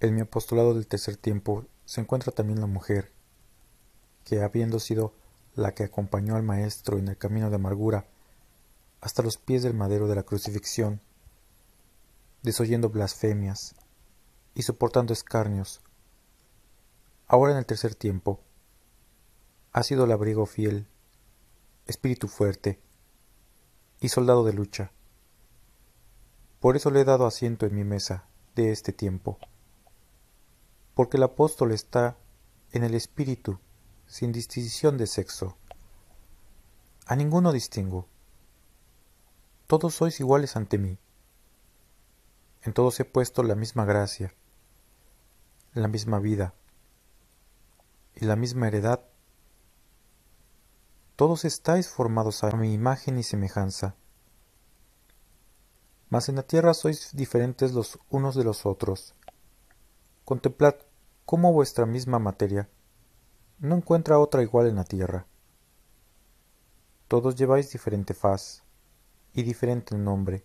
En mi apostolado del tercer tiempo se encuentra también la mujer, que habiendo sido la que acompañó al Maestro en el camino de amargura hasta los pies del madero de la crucifixión, desoyendo blasfemias y soportando escarnios, ahora en el tercer tiempo, ha sido el abrigo fiel, espíritu fuerte y soldado de lucha. Por eso le he dado asiento en mi mesa de este tiempo porque el apóstol está en el Espíritu, sin distinción de sexo. A ninguno distingo. Todos sois iguales ante mí. En todos he puesto la misma gracia, la misma vida y la misma heredad. Todos estáis formados a mi imagen y semejanza. Mas en la tierra sois diferentes los unos de los otros, contemplad cómo vuestra misma materia no encuentra otra igual en la tierra. Todos lleváis diferente faz y diferente nombre,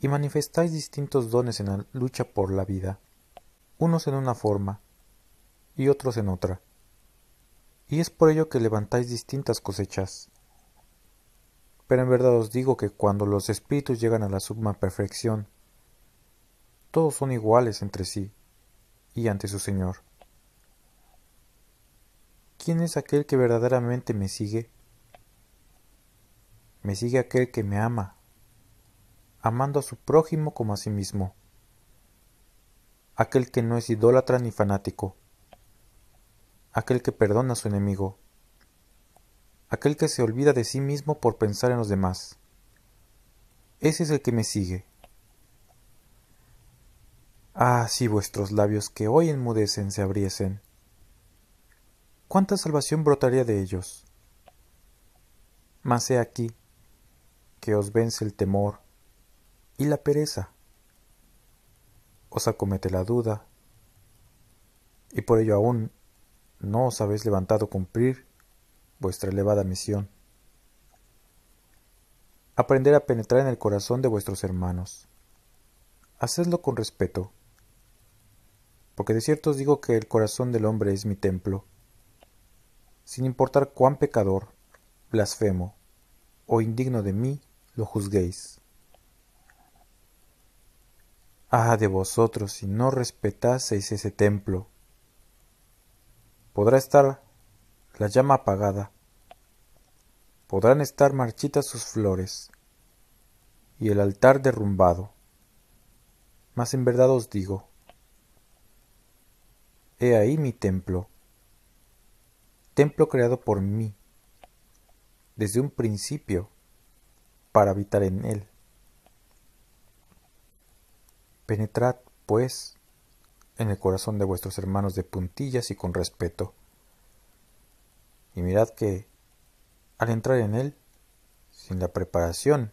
y manifestáis distintos dones en la lucha por la vida, unos en una forma y otros en otra, y es por ello que levantáis distintas cosechas. Pero en verdad os digo que cuando los espíritus llegan a la suma perfección, todos son iguales entre sí y ante su Señor. ¿Quién es aquel que verdaderamente me sigue? Me sigue aquel que me ama, amando a su prójimo como a sí mismo, aquel que no es idólatra ni fanático, aquel que perdona a su enemigo, aquel que se olvida de sí mismo por pensar en los demás. Ese es el que me sigue. Ah, si vuestros labios que hoy enmudecen se abriesen. ¿Cuánta salvación brotaría de ellos? Mas he aquí que os vence el temor y la pereza. Os acomete la duda, y por ello aún no os habéis levantado a cumplir vuestra elevada misión. Aprender a penetrar en el corazón de vuestros hermanos. Hacedlo con respeto porque de cierto os digo que el corazón del hombre es mi templo. Sin importar cuán pecador, blasfemo o indigno de mí, lo juzguéis. Ah de vosotros si no respetaseis ese templo. Podrá estar la llama apagada, podrán estar marchitas sus flores y el altar derrumbado. Mas en verdad os digo, He ahí mi templo, templo creado por mí, desde un principio, para habitar en él. Penetrad, pues, en el corazón de vuestros hermanos de puntillas y con respeto, y mirad que, al entrar en él, sin la preparación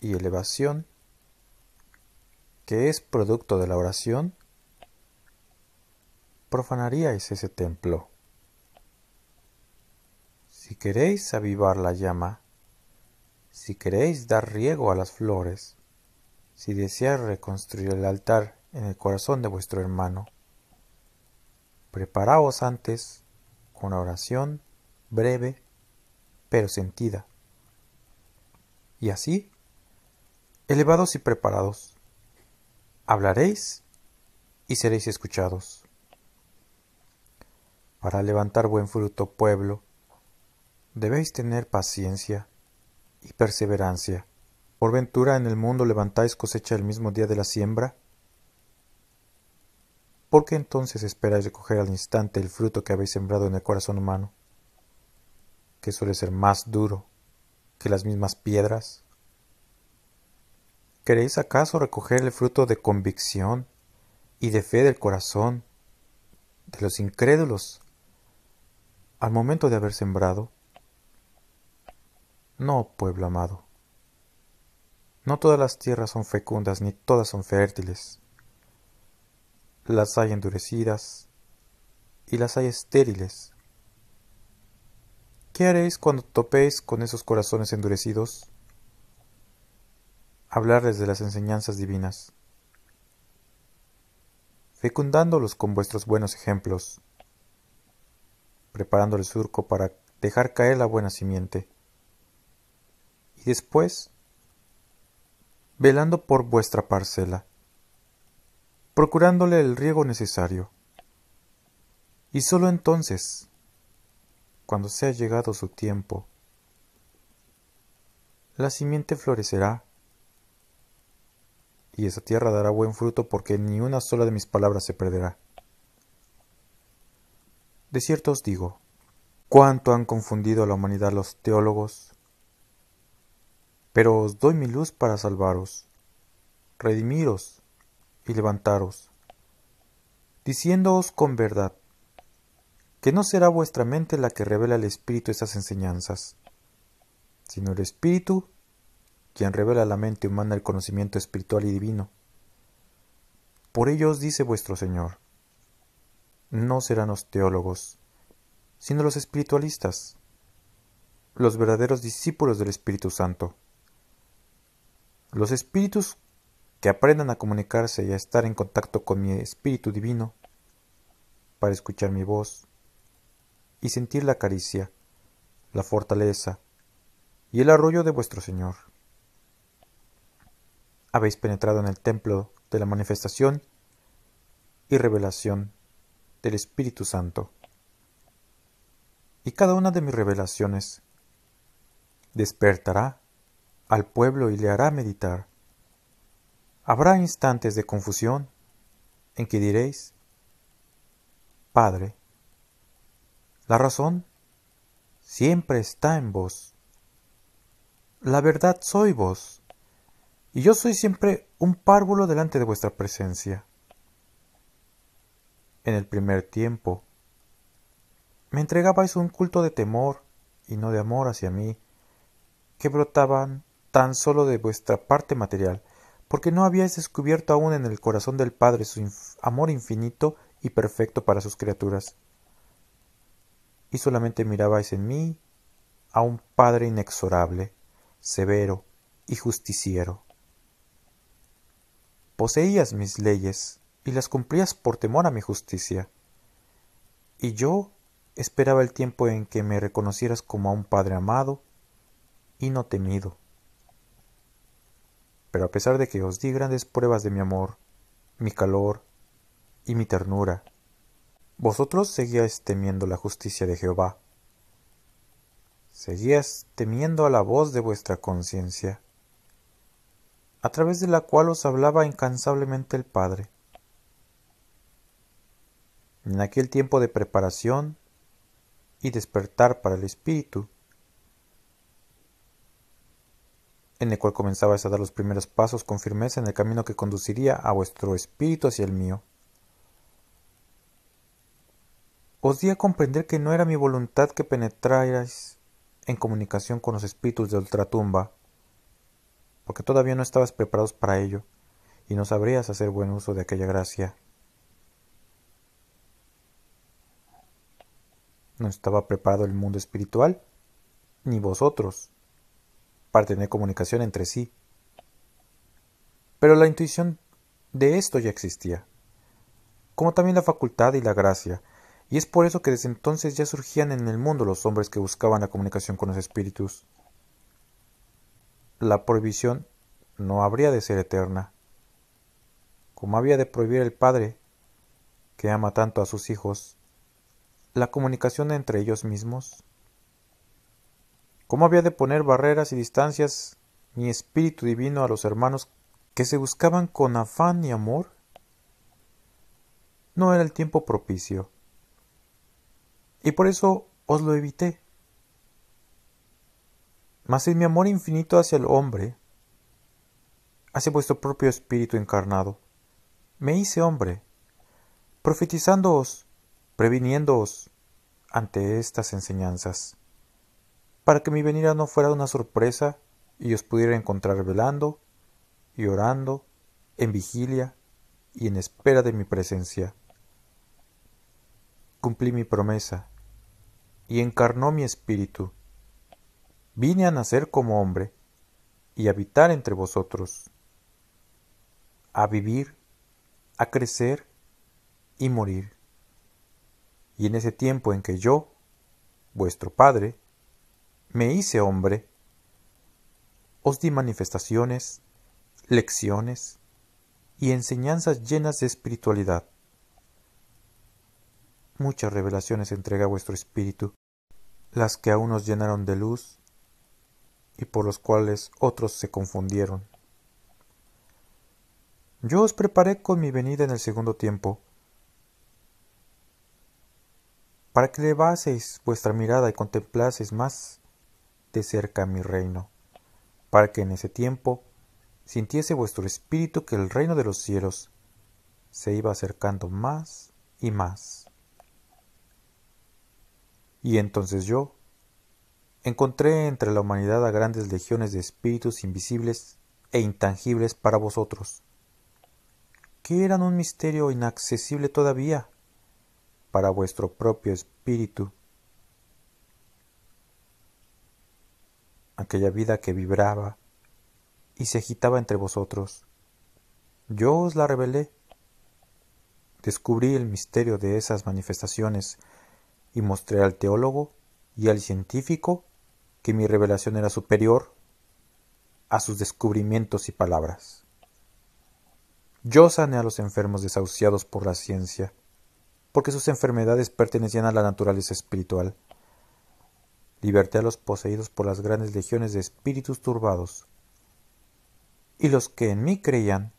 y elevación que es producto de la oración, profanaríais ese templo. Si queréis avivar la llama, si queréis dar riego a las flores, si deseáis reconstruir el altar en el corazón de vuestro hermano, preparaos antes con oración breve pero sentida. Y así, elevados y preparados, hablaréis y seréis escuchados para levantar buen fruto, pueblo, debéis tener paciencia y perseverancia. ¿Por ventura en el mundo levantáis cosecha el mismo día de la siembra? ¿Por qué entonces esperáis recoger al instante el fruto que habéis sembrado en el corazón humano, que suele ser más duro que las mismas piedras? ¿Queréis acaso recoger el fruto de convicción y de fe del corazón de los incrédulos? al momento de haber sembrado. No, pueblo amado. No todas las tierras son fecundas ni todas son fértiles. Las hay endurecidas y las hay estériles. ¿Qué haréis cuando topéis con esos corazones endurecidos? Hablarles de las enseñanzas divinas, fecundándolos con vuestros buenos ejemplos preparando el surco para dejar caer la buena simiente. Y después, velando por vuestra parcela, procurándole el riego necesario. Y sólo entonces, cuando sea llegado su tiempo, la simiente florecerá y esa tierra dará buen fruto porque ni una sola de mis palabras se perderá. De cierto os digo, cuánto han confundido a la humanidad los teólogos, pero os doy mi luz para salvaros, redimiros y levantaros, diciéndoos con verdad, que no será vuestra mente la que revela al Espíritu esas enseñanzas, sino el Espíritu quien revela a la mente humana el conocimiento espiritual y divino. Por ello os dice vuestro Señor, no serán los teólogos, sino los espiritualistas, los verdaderos discípulos del Espíritu Santo. Los espíritus que aprendan a comunicarse y a estar en contacto con mi Espíritu Divino, para escuchar mi voz y sentir la caricia, la fortaleza y el arroyo de vuestro Señor. Habéis penetrado en el templo de la manifestación y revelación del Espíritu Santo. Y cada una de mis revelaciones despertará al pueblo y le hará meditar. Habrá instantes de confusión en que diréis, Padre, la razón siempre está en vos. La verdad soy vos, y yo soy siempre un párvulo delante de vuestra presencia en el primer tiempo. Me entregabais un culto de temor y no de amor hacia mí, que brotaban tan solo de vuestra parte material, porque no habíais descubierto aún en el corazón del Padre su amor infinito y perfecto para sus criaturas. Y solamente mirabais en mí a un Padre inexorable, severo y justiciero. Poseías mis leyes, y las cumplías por temor a mi justicia. Y yo esperaba el tiempo en que me reconocieras como a un padre amado y no temido. Pero a pesar de que os di grandes pruebas de mi amor, mi calor y mi ternura, vosotros seguíais temiendo la justicia de Jehová. Seguías temiendo a la voz de vuestra conciencia, a través de la cual os hablaba incansablemente el Padre. En aquel tiempo de preparación y despertar para el espíritu, en el cual comenzabais a dar los primeros pasos con firmeza en el camino que conduciría a vuestro espíritu hacia el mío. Os di a comprender que no era mi voluntad que penetrarais en comunicación con los espíritus de ultratumba, porque todavía no estabas preparados para ello, y no sabrías hacer buen uso de aquella gracia. No estaba preparado el mundo espiritual, ni vosotros, para tener comunicación entre sí. Pero la intuición de esto ya existía, como también la facultad y la gracia, y es por eso que desde entonces ya surgían en el mundo los hombres que buscaban la comunicación con los espíritus. La prohibición no habría de ser eterna, como había de prohibir el Padre, que ama tanto a sus hijos, la comunicación entre ellos mismos? ¿Cómo había de poner barreras y distancias mi espíritu divino a los hermanos que se buscaban con afán y amor? No era el tiempo propicio. Y por eso os lo evité. Mas en mi amor infinito hacia el hombre, hacia vuestro propio espíritu encarnado, me hice hombre, profetizándoos previniéndoos ante estas enseñanzas, para que mi venida no fuera una sorpresa y os pudiera encontrar velando y orando, en vigilia y en espera de mi presencia. Cumplí mi promesa, y encarnó mi espíritu. Vine a nacer como hombre, y habitar entre vosotros, a vivir, a crecer y morir y en ese tiempo en que yo, vuestro Padre, me hice hombre, os di manifestaciones, lecciones y enseñanzas llenas de espiritualidad. Muchas revelaciones entrega vuestro espíritu, las que a unos llenaron de luz y por los cuales otros se confundieron. Yo os preparé con mi venida en el segundo tiempo, para que levaseis vuestra mirada y contemplaseis más de cerca mi reino, para que en ese tiempo sintiese vuestro espíritu que el reino de los cielos se iba acercando más y más. Y entonces yo encontré entre la humanidad a grandes legiones de espíritus invisibles e intangibles para vosotros, que eran un misterio inaccesible todavía, para vuestro propio espíritu, aquella vida que vibraba y se agitaba entre vosotros. Yo os la revelé. Descubrí el misterio de esas manifestaciones y mostré al teólogo y al científico que mi revelación era superior a sus descubrimientos y palabras. Yo sané a los enfermos desahuciados por la ciencia porque sus enfermedades pertenecían a la naturaleza espiritual. Liberté a los poseídos por las grandes legiones de espíritus turbados. Y los que en mí creían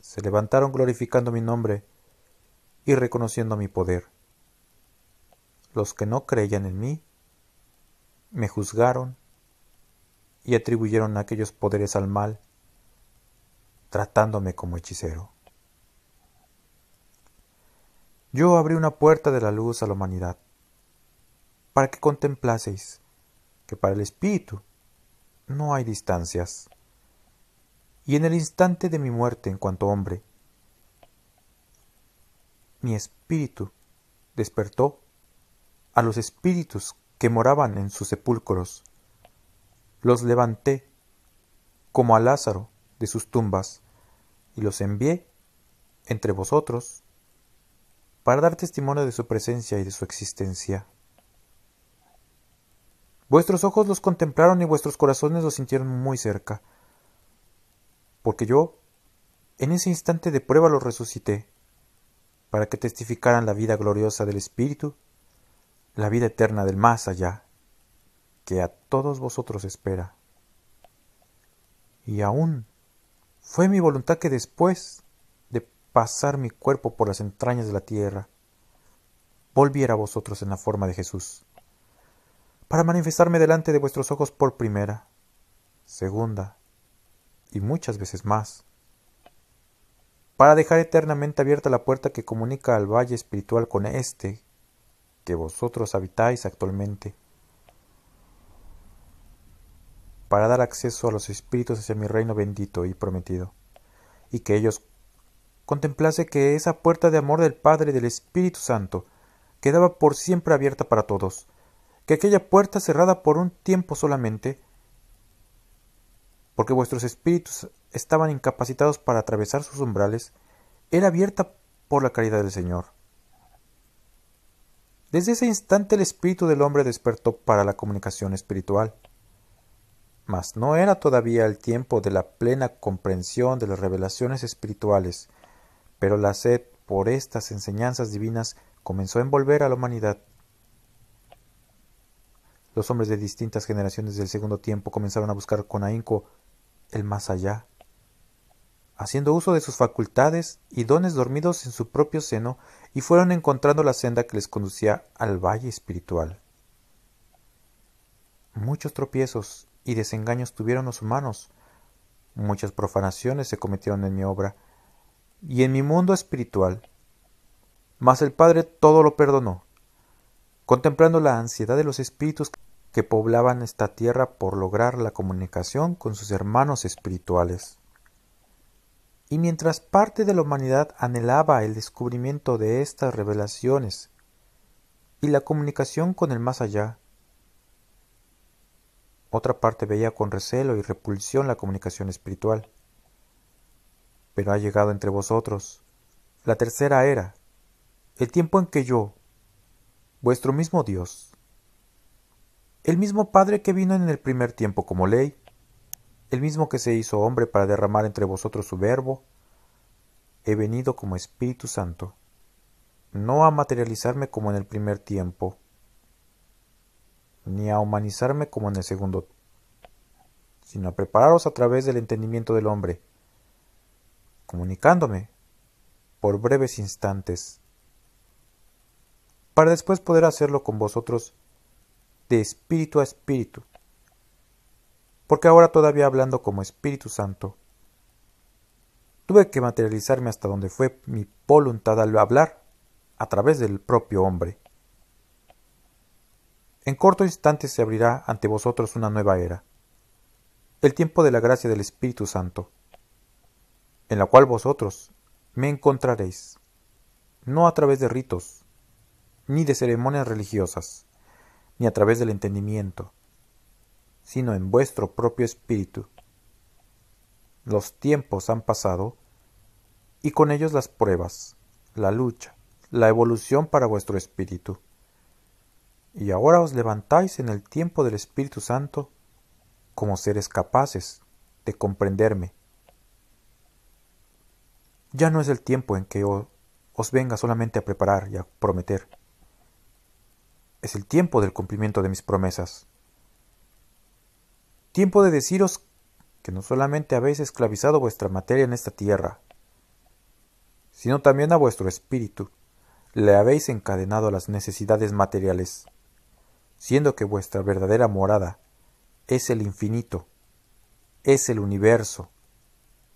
se levantaron glorificando mi nombre y reconociendo mi poder. Los que no creían en mí me juzgaron y atribuyeron aquellos poderes al mal, tratándome como hechicero yo abrí una puerta de la luz a la humanidad, para que contemplaseis que para el espíritu no hay distancias. Y en el instante de mi muerte en cuanto hombre, mi espíritu despertó a los espíritus que moraban en sus sepulcros. Los levanté como a Lázaro de sus tumbas y los envié entre vosotros para dar testimonio de su presencia y de su existencia. Vuestros ojos los contemplaron y vuestros corazones los sintieron muy cerca, porque yo, en ese instante de prueba, los resucité, para que testificaran la vida gloriosa del Espíritu, la vida eterna del más allá, que a todos vosotros espera. Y aún fue mi voluntad que después pasar mi cuerpo por las entrañas de la tierra, volviera a vosotros en la forma de Jesús, para manifestarme delante de vuestros ojos por primera, segunda y muchas veces más, para dejar eternamente abierta la puerta que comunica al valle espiritual con este que vosotros habitáis actualmente, para dar acceso a los espíritus hacia mi reino bendito y prometido, y que ellos contemplase que esa puerta de amor del Padre y del Espíritu Santo quedaba por siempre abierta para todos, que aquella puerta cerrada por un tiempo solamente, porque vuestros espíritus estaban incapacitados para atravesar sus umbrales, era abierta por la caridad del Señor. Desde ese instante el espíritu del hombre despertó para la comunicación espiritual. Mas no era todavía el tiempo de la plena comprensión de las revelaciones espirituales, pero la sed por estas enseñanzas divinas comenzó a envolver a la humanidad. Los hombres de distintas generaciones del segundo tiempo comenzaron a buscar con ahínco el más allá. Haciendo uso de sus facultades y dones dormidos en su propio seno, y fueron encontrando la senda que les conducía al valle espiritual. Muchos tropiezos y desengaños tuvieron los humanos, muchas profanaciones se cometieron en mi obra, y en mi mundo espiritual. Mas el Padre todo lo perdonó, contemplando la ansiedad de los espíritus que poblaban esta tierra por lograr la comunicación con sus hermanos espirituales. Y mientras parte de la humanidad anhelaba el descubrimiento de estas revelaciones y la comunicación con el más allá, otra parte veía con recelo y repulsión la comunicación espiritual pero ha llegado entre vosotros. La tercera era, el tiempo en que yo, vuestro mismo Dios, el mismo Padre que vino en el primer tiempo como ley, el mismo que se hizo hombre para derramar entre vosotros su verbo, he venido como Espíritu Santo, no a materializarme como en el primer tiempo, ni a humanizarme como en el segundo, sino a prepararos a través del entendimiento del hombre, comunicándome por breves instantes, para después poder hacerlo con vosotros de espíritu a espíritu, porque ahora todavía hablando como Espíritu Santo, tuve que materializarme hasta donde fue mi voluntad al hablar a través del propio hombre. En corto instante se abrirá ante vosotros una nueva era, el tiempo de la gracia del Espíritu Santo en la cual vosotros me encontraréis, no a través de ritos, ni de ceremonias religiosas, ni a través del entendimiento, sino en vuestro propio espíritu. Los tiempos han pasado, y con ellos las pruebas, la lucha, la evolución para vuestro espíritu. Y ahora os levantáis en el tiempo del Espíritu Santo como seres capaces de comprenderme ya no es el tiempo en que os venga solamente a preparar y a prometer. Es el tiempo del cumplimiento de mis promesas. Tiempo de deciros que no solamente habéis esclavizado vuestra materia en esta tierra, sino también a vuestro espíritu le habéis encadenado a las necesidades materiales, siendo que vuestra verdadera morada es el infinito, es el universo,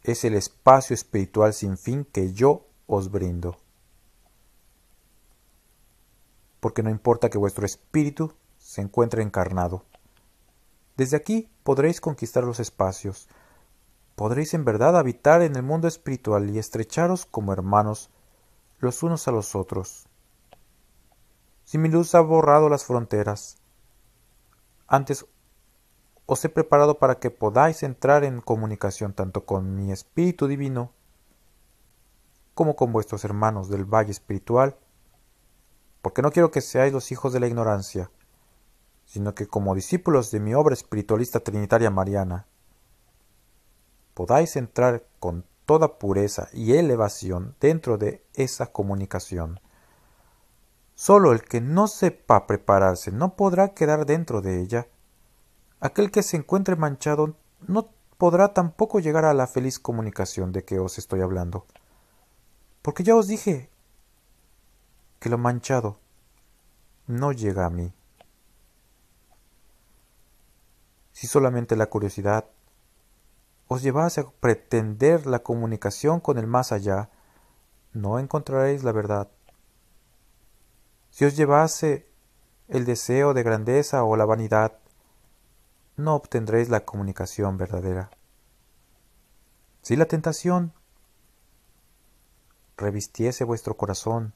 es el espacio espiritual sin fin que yo os brindo. Porque no importa que vuestro espíritu se encuentre encarnado. Desde aquí podréis conquistar los espacios, podréis en verdad habitar en el mundo espiritual y estrecharos como hermanos los unos a los otros. Si mi luz ha borrado las fronteras, antes os he preparado para que podáis entrar en comunicación tanto con mi Espíritu Divino como con vuestros hermanos del Valle Espiritual, porque no quiero que seáis los hijos de la ignorancia, sino que como discípulos de mi obra espiritualista trinitaria mariana, podáis entrar con toda pureza y elevación dentro de esa comunicación. Solo el que no sepa prepararse no podrá quedar dentro de ella, Aquel que se encuentre manchado no podrá tampoco llegar a la feliz comunicación de que os estoy hablando. Porque ya os dije que lo manchado no llega a mí. Si solamente la curiosidad os llevase a pretender la comunicación con el más allá, no encontraréis la verdad. Si os llevase el deseo de grandeza o la vanidad, no obtendréis la comunicación verdadera. Si la tentación revistiese vuestro corazón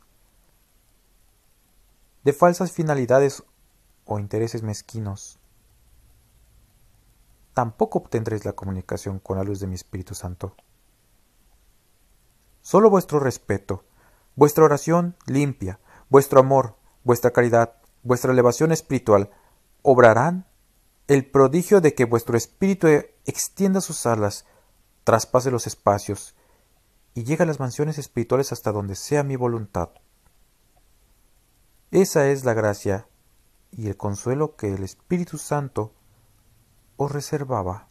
de falsas finalidades o intereses mezquinos, tampoco obtendréis la comunicación con la luz de mi Espíritu Santo. Solo vuestro respeto, vuestra oración limpia, vuestro amor, vuestra caridad, vuestra elevación espiritual, obrarán el prodigio de que vuestro espíritu e-, extienda sus alas, traspase los espacios, y llegue a las mansiones espirituales hasta donde sea mi voluntad. Esa es la gracia y el consuelo que el Espíritu Santo os reservaba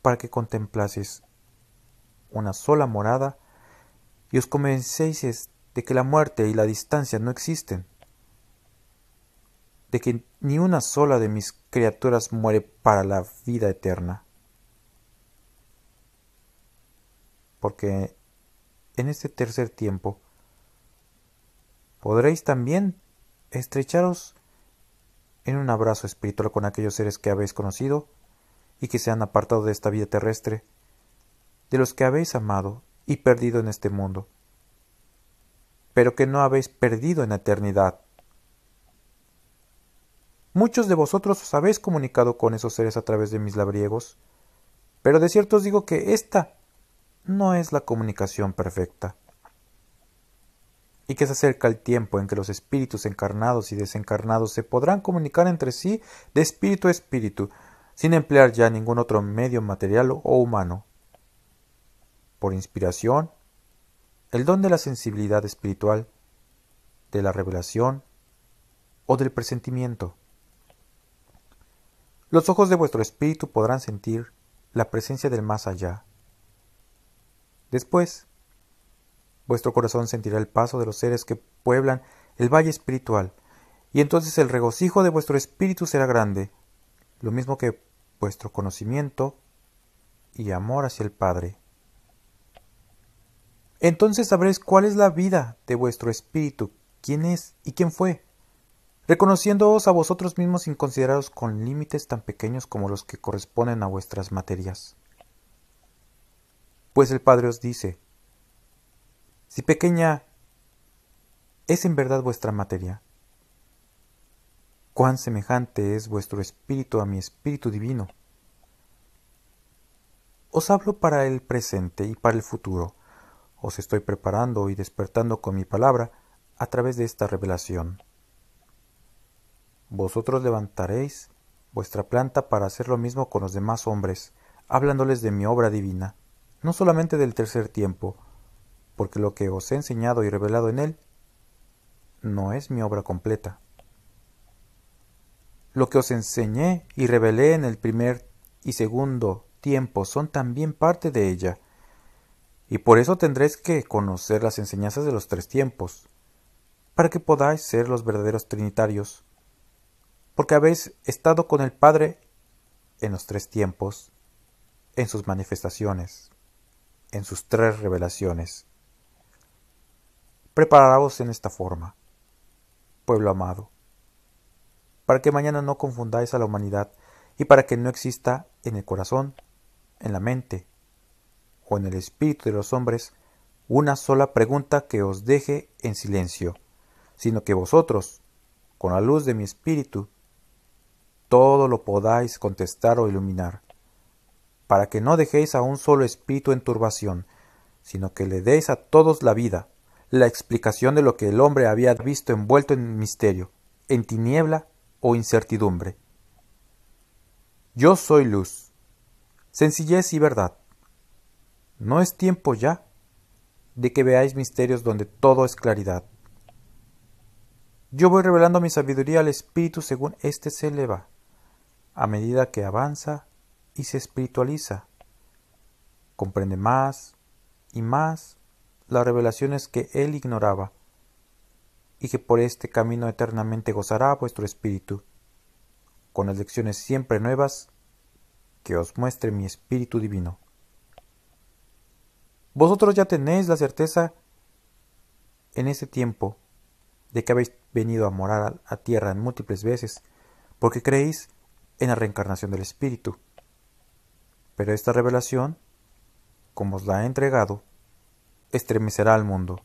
para que contemplaseis una sola morada y os convencéis de que la muerte y la distancia no existen de que ni una sola de mis criaturas muere para la vida eterna. Porque en este tercer tiempo podréis también estrecharos en un abrazo espiritual con aquellos seres que habéis conocido y que se han apartado de esta vida terrestre, de los que habéis amado y perdido en este mundo, pero que no habéis perdido en eternidad Muchos de vosotros os habéis comunicado con esos seres a través de mis labriegos. Pero de cierto os digo que esta no es la comunicación perfecta. Y que se acerca el tiempo en que los espíritus encarnados y desencarnados se podrán comunicar entre sí de espíritu a espíritu, sin emplear ya ningún otro medio material o humano. Por inspiración, el don de la sensibilidad espiritual, de la revelación o del presentimiento. Los ojos de vuestro espíritu podrán sentir la presencia del más allá. Después, vuestro corazón sentirá el paso de los seres que pueblan el valle espiritual, y entonces el regocijo de vuestro espíritu será grande, lo mismo que vuestro conocimiento y amor hacia el Padre. Entonces sabréis cuál es la vida de vuestro espíritu, quién es y quién fue reconociéndoos a vosotros mismos sin consideraros con límites tan pequeños como los que corresponden a vuestras materias. Pues el Padre os dice, si pequeña es en verdad vuestra materia, cuán semejante es vuestro espíritu a mi espíritu divino. Os hablo para el presente y para el futuro. Os estoy preparando y despertando con mi palabra a través de esta revelación. Vosotros levantaréis vuestra planta para hacer lo mismo con los demás hombres, hablándoles de mi obra divina, no solamente del tercer tiempo, porque lo que os he enseñado y revelado en él no es mi obra completa. Lo que os enseñé y revelé en el primer y segundo tiempo son también parte de ella, y por eso tendréis que conocer las enseñanzas de los tres tiempos, para que podáis ser los verdaderos trinitarios porque habéis estado con el Padre en los tres tiempos, en sus manifestaciones, en sus tres revelaciones. Preparaos en esta forma, pueblo amado, para que mañana no confundáis a la humanidad y para que no exista en el corazón, en la mente o en el espíritu de los hombres una sola pregunta que os deje en silencio, sino que vosotros, con la luz de mi espíritu, todo lo podáis contestar o iluminar, para que no dejéis a un solo espíritu en turbación, sino que le deis a todos la vida, la explicación de lo que el hombre había visto envuelto en misterio, en tiniebla o incertidumbre. Yo soy luz, sencillez y verdad. ¿No es tiempo ya de que veáis misterios donde todo es claridad? Yo voy revelando mi sabiduría al espíritu según éste se eleva a medida que avanza y se espiritualiza. Comprende más y más las revelaciones que él ignoraba, y que por este camino eternamente gozará vuestro espíritu, con las lecciones siempre nuevas que os muestre mi espíritu divino. Vosotros ya tenéis la certeza en este tiempo de que habéis venido a morar a tierra en múltiples veces, porque creéis en la reencarnación del Espíritu. Pero esta revelación, como os la ha entregado, estremecerá al mundo,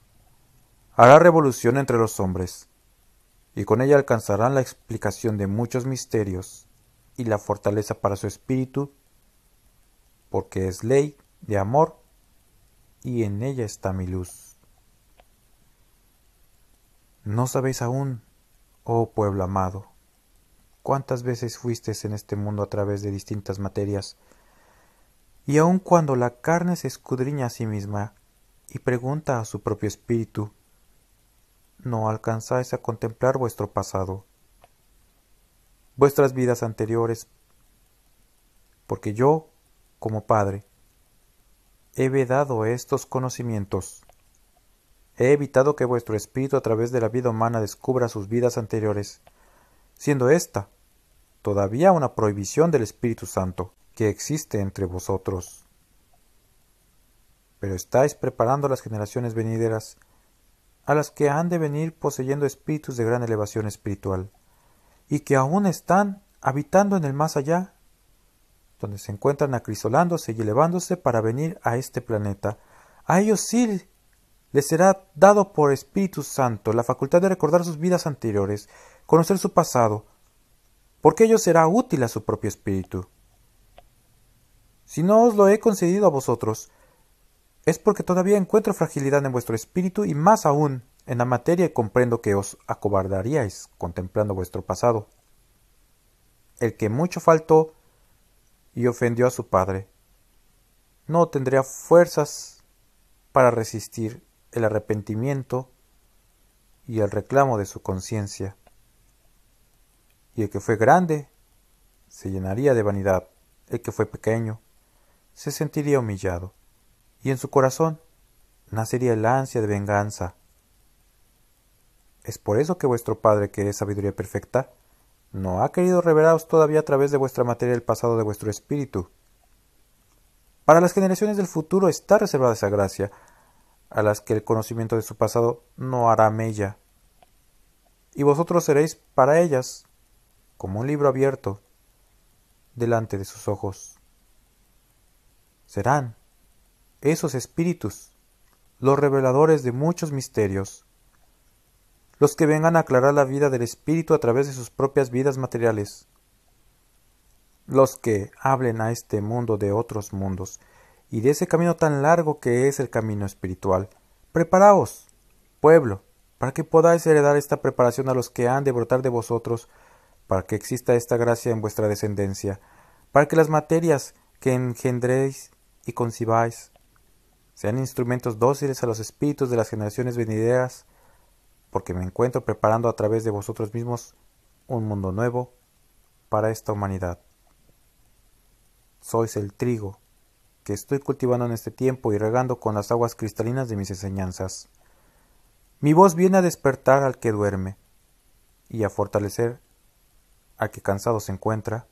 hará revolución entre los hombres, y con ella alcanzarán la explicación de muchos misterios y la fortaleza para su espíritu, porque es ley de amor y en ella está mi luz. No sabéis aún, oh pueblo amado, cuántas veces fuisteis en este mundo a través de distintas materias. Y aun cuando la carne se escudriña a sí misma y pregunta a su propio espíritu, no alcanzáis a contemplar vuestro pasado, vuestras vidas anteriores, porque yo, como Padre, he vedado estos conocimientos. He evitado que vuestro espíritu a través de la vida humana descubra sus vidas anteriores siendo ésta todavía una prohibición del Espíritu Santo que existe entre vosotros. Pero estáis preparando las generaciones venideras, a las que han de venir poseyendo espíritus de gran elevación espiritual, y que aún están habitando en el más allá, donde se encuentran acrisolándose y elevándose para venir a este planeta. A ellos sí les será dado por Espíritu Santo la facultad de recordar sus vidas anteriores conocer su pasado, porque ello será útil a su propio espíritu. Si no os lo he concedido a vosotros, es porque todavía encuentro fragilidad en vuestro espíritu y más aún en la materia y comprendo que os acobardaríais contemplando vuestro pasado. El que mucho faltó y ofendió a su padre, no tendría fuerzas para resistir el arrepentimiento y el reclamo de su conciencia y el que fue grande se llenaría de vanidad, el que fue pequeño se sentiría humillado, y en su corazón nacería el ansia de venganza. Es por eso que vuestro Padre, que es sabiduría perfecta, no ha querido revelaros todavía a través de vuestra materia el pasado de vuestro espíritu. Para las generaciones del futuro está reservada esa gracia, a las que el conocimiento de su pasado no hará mella. Y vosotros seréis para ellas como un libro abierto delante de sus ojos. Serán esos espíritus los reveladores de muchos misterios, los que vengan a aclarar la vida del espíritu a través de sus propias vidas materiales, los que hablen a este mundo de otros mundos y de ese camino tan largo que es el camino espiritual. Preparaos, pueblo, para que podáis heredar esta preparación a los que han de brotar de vosotros para que exista esta gracia en vuestra descendencia, para que las materias que engendréis y concibáis sean instrumentos dóciles a los espíritus de las generaciones venideras, porque me encuentro preparando a través de vosotros mismos un mundo nuevo para esta humanidad. Sois el trigo que estoy cultivando en este tiempo y regando con las aguas cristalinas de mis enseñanzas. Mi voz viene a despertar al que duerme y a fortalecer a que cansado se encuentra,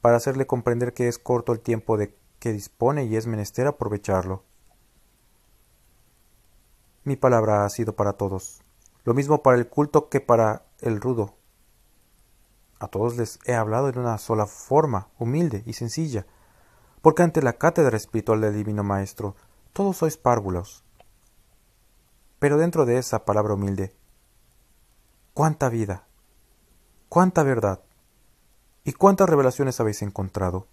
para hacerle comprender que es corto el tiempo de que dispone y es menester aprovecharlo. Mi palabra ha sido para todos, lo mismo para el culto que para el rudo. A todos les he hablado en una sola forma, humilde y sencilla, porque ante la cátedra espiritual del Divino Maestro, todos sois párvulos. Pero dentro de esa palabra humilde, ¿cuánta vida? cuánta verdad y cuántas revelaciones habéis encontrado,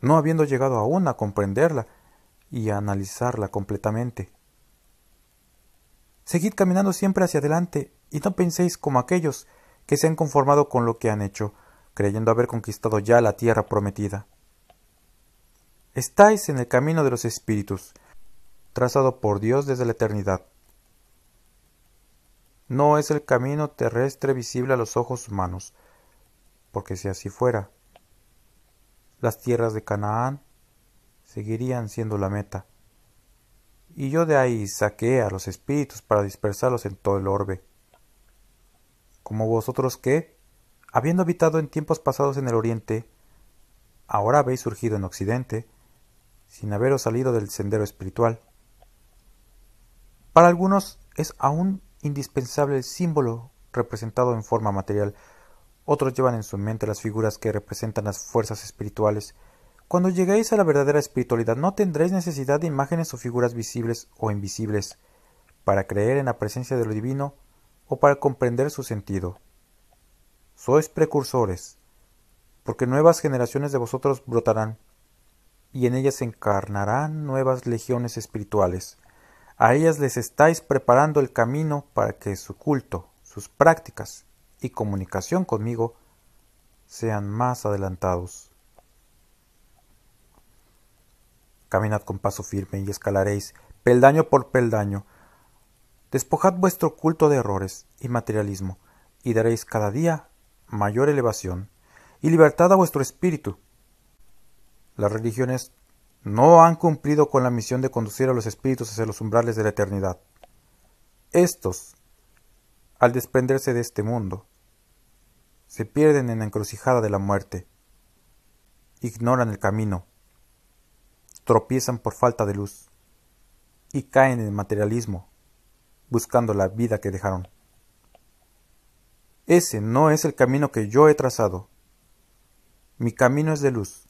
no habiendo llegado aún a comprenderla y a analizarla completamente. Seguid caminando siempre hacia adelante y no penséis como aquellos que se han conformado con lo que han hecho, creyendo haber conquistado ya la tierra prometida. Estáis en el camino de los espíritus, trazado por Dios desde la eternidad no es el camino terrestre visible a los ojos humanos, porque si así fuera, las tierras de Canaán seguirían siendo la meta. Y yo de ahí saqué a los espíritus para dispersarlos en todo el orbe. Como vosotros que, habiendo habitado en tiempos pasados en el oriente, ahora habéis surgido en occidente, sin haberos salido del sendero espiritual. Para algunos es aún indispensable el símbolo representado en forma material. Otros llevan en su mente las figuras que representan las fuerzas espirituales. Cuando lleguéis a la verdadera espiritualidad no tendréis necesidad de imágenes o figuras visibles o invisibles para creer en la presencia de lo divino o para comprender su sentido. Sois precursores, porque nuevas generaciones de vosotros brotarán, y en ellas se encarnarán nuevas legiones espirituales, a ellas les estáis preparando el camino para que su culto, sus prácticas y comunicación conmigo sean más adelantados. Caminad con paso firme y escalaréis peldaño por peldaño. Despojad vuestro culto de errores y materialismo, y daréis cada día mayor elevación y libertad a vuestro espíritu. Las religiones no han cumplido con la misión de conducir a los espíritus hacia los umbrales de la eternidad. Estos, al desprenderse de este mundo, se pierden en la encrucijada de la muerte, ignoran el camino, tropiezan por falta de luz y caen en el materialismo, buscando la vida que dejaron. Ese no es el camino que yo he trazado. Mi camino es de luz,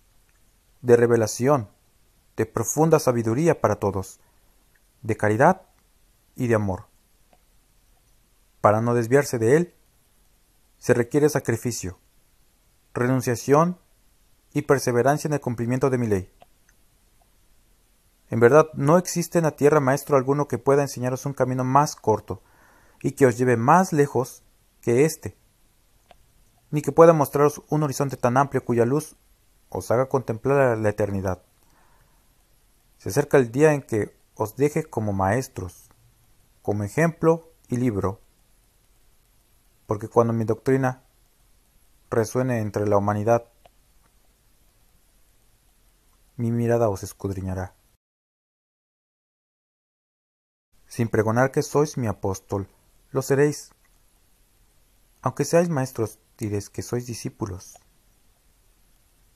de revelación, de profunda sabiduría para todos, de caridad y de amor. Para no desviarse de él, se requiere sacrificio, renunciación y perseverancia en el cumplimiento de mi ley. En verdad, no existe en la tierra maestro alguno que pueda enseñaros un camino más corto y que os lleve más lejos que éste, ni que pueda mostraros un horizonte tan amplio cuya luz os haga contemplar la eternidad. Se acerca el día en que os deje como maestros, como ejemplo y libro, porque cuando mi doctrina resuene entre la humanidad, mi mirada os escudriñará. Sin pregonar que sois mi apóstol, lo seréis. Aunque seáis maestros, diréis que sois discípulos.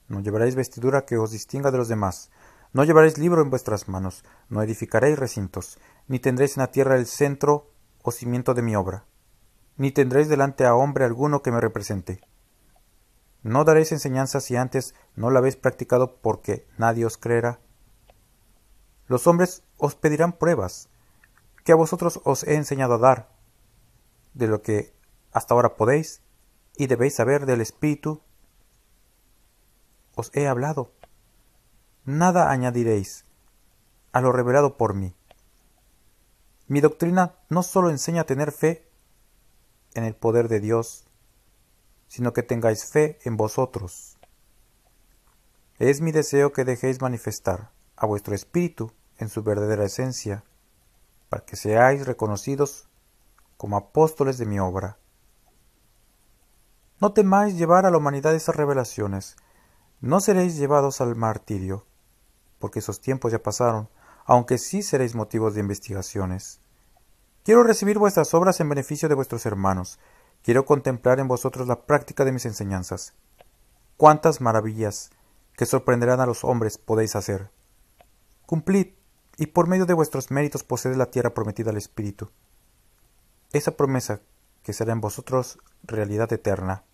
No llevaréis vestidura que os distinga de los demás, no llevaréis libro en vuestras manos, no edificaréis recintos, ni tendréis en la tierra el centro o cimiento de mi obra, ni tendréis delante a hombre alguno que me represente. No daréis enseñanza si antes no la habéis practicado porque nadie os creerá. Los hombres os pedirán pruebas, que a vosotros os he enseñado a dar, de lo que hasta ahora podéis y debéis saber del Espíritu, os he hablado nada añadiréis a lo revelado por mí. Mi doctrina no solo enseña a tener fe en el poder de Dios, sino que tengáis fe en vosotros. Es mi deseo que dejéis manifestar a vuestro espíritu en su verdadera esencia, para que seáis reconocidos como apóstoles de mi obra. No temáis llevar a la humanidad esas revelaciones, no seréis llevados al martirio, porque esos tiempos ya pasaron, aunque sí seréis motivos de investigaciones. Quiero recibir vuestras obras en beneficio de vuestros hermanos. Quiero contemplar en vosotros la práctica de mis enseñanzas. Cuántas maravillas que sorprenderán a los hombres podéis hacer. Cumplid, y por medio de vuestros méritos poseed la tierra prometida al Espíritu. Esa promesa que será en vosotros realidad eterna.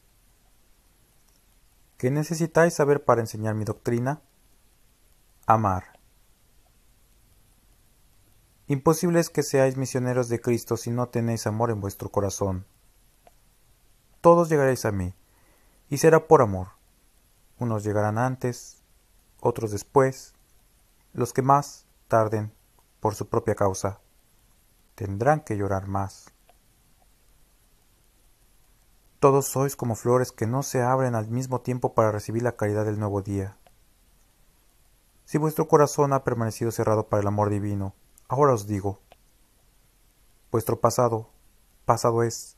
¿Qué necesitáis saber para enseñar mi doctrina? Amar. Imposible es que seáis misioneros de Cristo si no tenéis amor en vuestro corazón. Todos llegaréis a mí, y será por amor. Unos llegarán antes, otros después, los que más tarden por su propia causa. Tendrán que llorar más. Todos sois como flores que no se abren al mismo tiempo para recibir la caridad del nuevo día. Si vuestro corazón ha permanecido cerrado para el amor divino, ahora os digo, vuestro pasado, pasado es.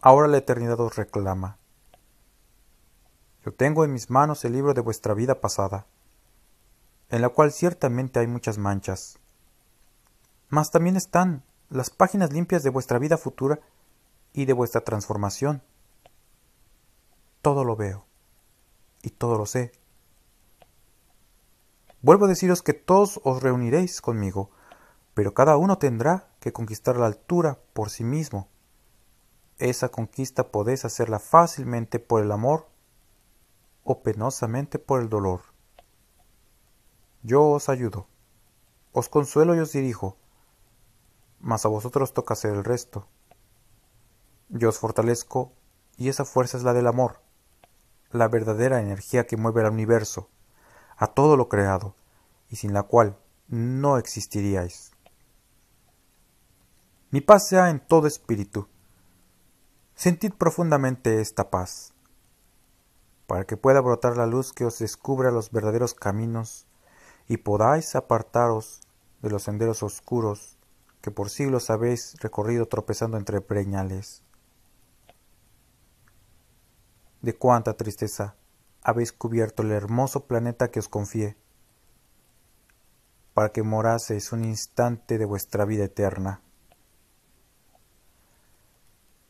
Ahora la eternidad os reclama. Yo tengo en mis manos el libro de vuestra vida pasada, en la cual ciertamente hay muchas manchas. Mas también están las páginas limpias de vuestra vida futura y de vuestra transformación. Todo lo veo y todo lo sé Vuelvo a deciros que todos os reuniréis conmigo, pero cada uno tendrá que conquistar la altura por sí mismo. Esa conquista podéis hacerla fácilmente por el amor o penosamente por el dolor. Yo os ayudo, os consuelo y os dirijo, mas a vosotros toca hacer el resto. Yo os fortalezco y esa fuerza es la del amor, la verdadera energía que mueve el universo a todo lo creado, y sin la cual no existiríais. Mi paz sea en todo espíritu. Sentid profundamente esta paz, para que pueda brotar la luz que os descubra los verdaderos caminos y podáis apartaros de los senderos oscuros que por siglos habéis recorrido tropezando entre preñales. De cuánta tristeza habéis cubierto el hermoso planeta que os confié, para que moraseis un instante de vuestra vida eterna.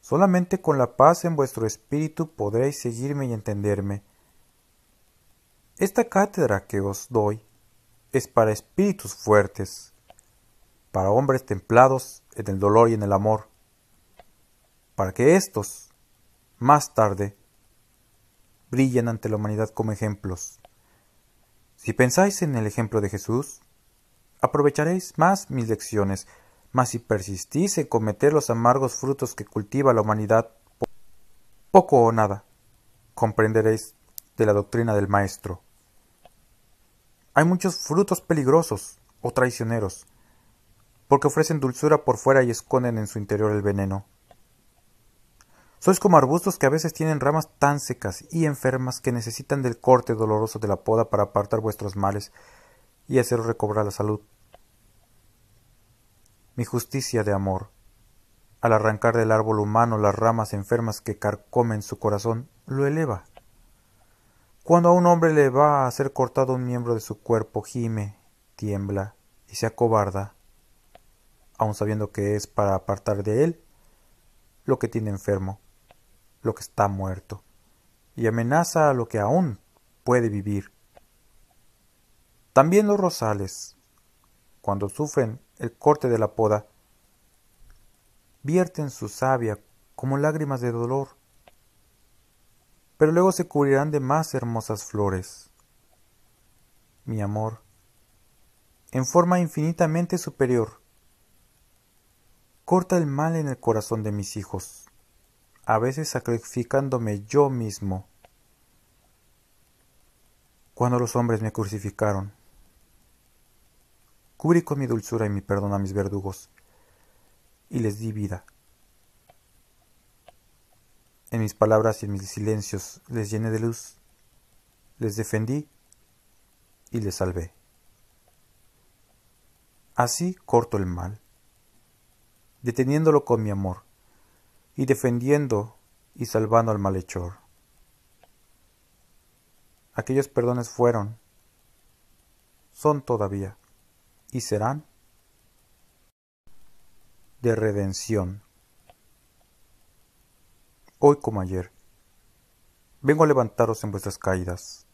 Solamente con la paz en vuestro espíritu podréis seguirme y entenderme. Esta cátedra que os doy es para espíritus fuertes, para hombres templados en el dolor y en el amor, para que éstos, más tarde, brillan ante la humanidad como ejemplos. Si pensáis en el ejemplo de Jesús, aprovecharéis más mis lecciones, mas si persistís en cometer los amargos frutos que cultiva la humanidad, poco o nada comprenderéis de la doctrina del Maestro. Hay muchos frutos peligrosos o traicioneros, porque ofrecen dulzura por fuera y esconden en su interior el veneno. Sois como arbustos que a veces tienen ramas tan secas y enfermas que necesitan del corte doloroso de la poda para apartar vuestros males y haceros recobrar la salud. Mi justicia de amor, al arrancar del árbol humano las ramas enfermas que carcomen su corazón, lo eleva. Cuando a un hombre le va a ser cortado un miembro de su cuerpo, gime, tiembla y se acobarda, aun sabiendo que es para apartar de él lo que tiene enfermo lo que está muerto y amenaza a lo que aún puede vivir. También los rosales, cuando sufren el corte de la poda, vierten su savia como lágrimas de dolor, pero luego se cubrirán de más hermosas flores. Mi amor, en forma infinitamente superior, corta el mal en el corazón de mis hijos a veces sacrificándome yo mismo. Cuando los hombres me crucificaron, cubrí con mi dulzura y mi perdón a mis verdugos, y les di vida. En mis palabras y en mis silencios les llené de luz, les defendí y les salvé. Así corto el mal, deteniéndolo con mi amor y defendiendo y salvando al malhechor. Aquellos perdones fueron, son todavía y serán de redención. Hoy como ayer, vengo a levantaros en vuestras caídas,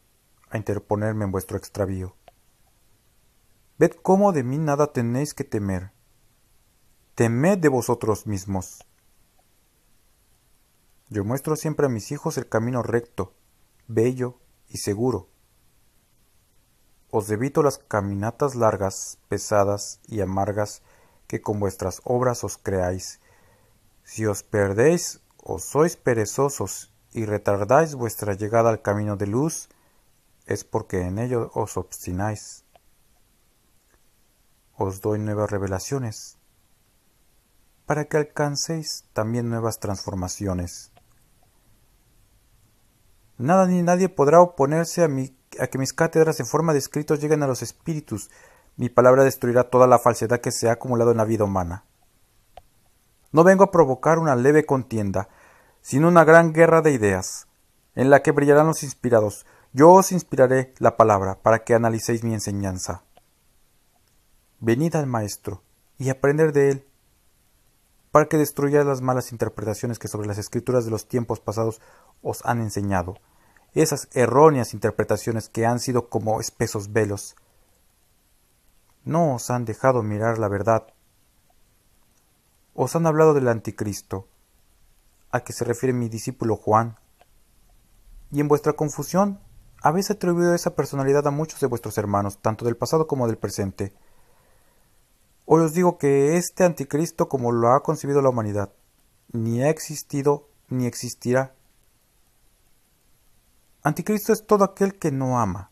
a interponerme en vuestro extravío. Ved cómo de mí nada tenéis que temer. Temed de vosotros mismos. Yo muestro siempre a mis hijos el camino recto, bello y seguro. Os evito las caminatas largas, pesadas y amargas que con vuestras obras os creáis. Si os perdéis, os sois perezosos y retardáis vuestra llegada al camino de luz, es porque en ello os obstináis. Os doy nuevas revelaciones, para que alcancéis también nuevas transformaciones. Nada ni nadie podrá oponerse a, mí a que mis cátedras en forma de escritos lleguen a los espíritus. Mi palabra destruirá toda la falsedad que se ha acumulado en la vida humana. No vengo a provocar una leve contienda, sino una gran guerra de ideas, en la que brillarán los inspirados. Yo os inspiraré la palabra para que analicéis mi enseñanza. Venid al Maestro y aprender de él para que destruyáis las malas interpretaciones que sobre las escrituras de los tiempos pasados os han enseñado, esas erróneas interpretaciones que han sido como espesos velos. No os han dejado mirar la verdad. Os han hablado del anticristo, a que se refiere mi discípulo Juan. Y en vuestra confusión habéis atribuido esa personalidad a muchos de vuestros hermanos, tanto del pasado como del presente. Hoy os digo que este anticristo, como lo ha concebido la humanidad, ni ha existido ni existirá. Anticristo es todo aquel que no ama,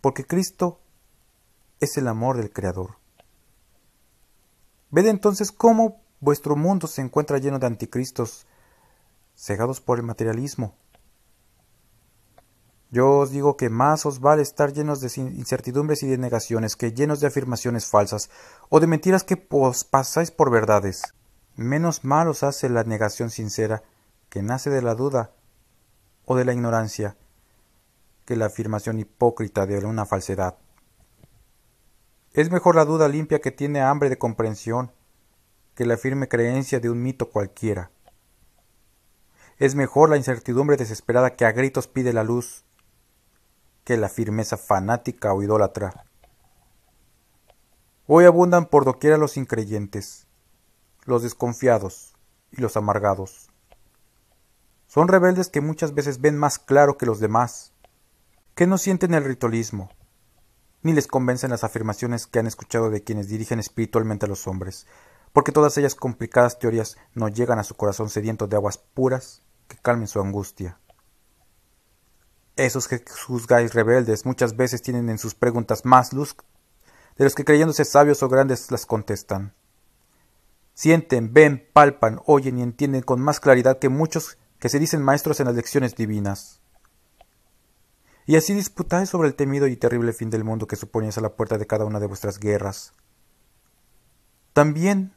porque Cristo es el amor del Creador. Ved entonces cómo vuestro mundo se encuentra lleno de anticristos, cegados por el materialismo, yo os digo que más os vale estar llenos de incertidumbres y de negaciones que llenos de afirmaciones falsas o de mentiras que os pasáis por verdades. Menos mal os hace la negación sincera, que nace de la duda o de la ignorancia, que la afirmación hipócrita de una falsedad. Es mejor la duda limpia que tiene hambre de comprensión que la firme creencia de un mito cualquiera. Es mejor la incertidumbre desesperada que a gritos pide la luz que la firmeza fanática o idólatra. Hoy abundan por doquiera los increyentes, los desconfiados y los amargados. Son rebeldes que muchas veces ven más claro que los demás, que no sienten el ritualismo, ni les convencen las afirmaciones que han escuchado de quienes dirigen espiritualmente a los hombres, porque todas ellas complicadas teorías no llegan a su corazón sediento de aguas puras que calmen su angustia. Esos que juzgáis rebeldes muchas veces tienen en sus preguntas más luz de los que creyéndose sabios o grandes las contestan. Sienten, ven, palpan, oyen y entienden con más claridad que muchos que se dicen maestros en las lecciones divinas. Y así disputáis sobre el temido y terrible fin del mundo que suponéis a la puerta de cada una de vuestras guerras. También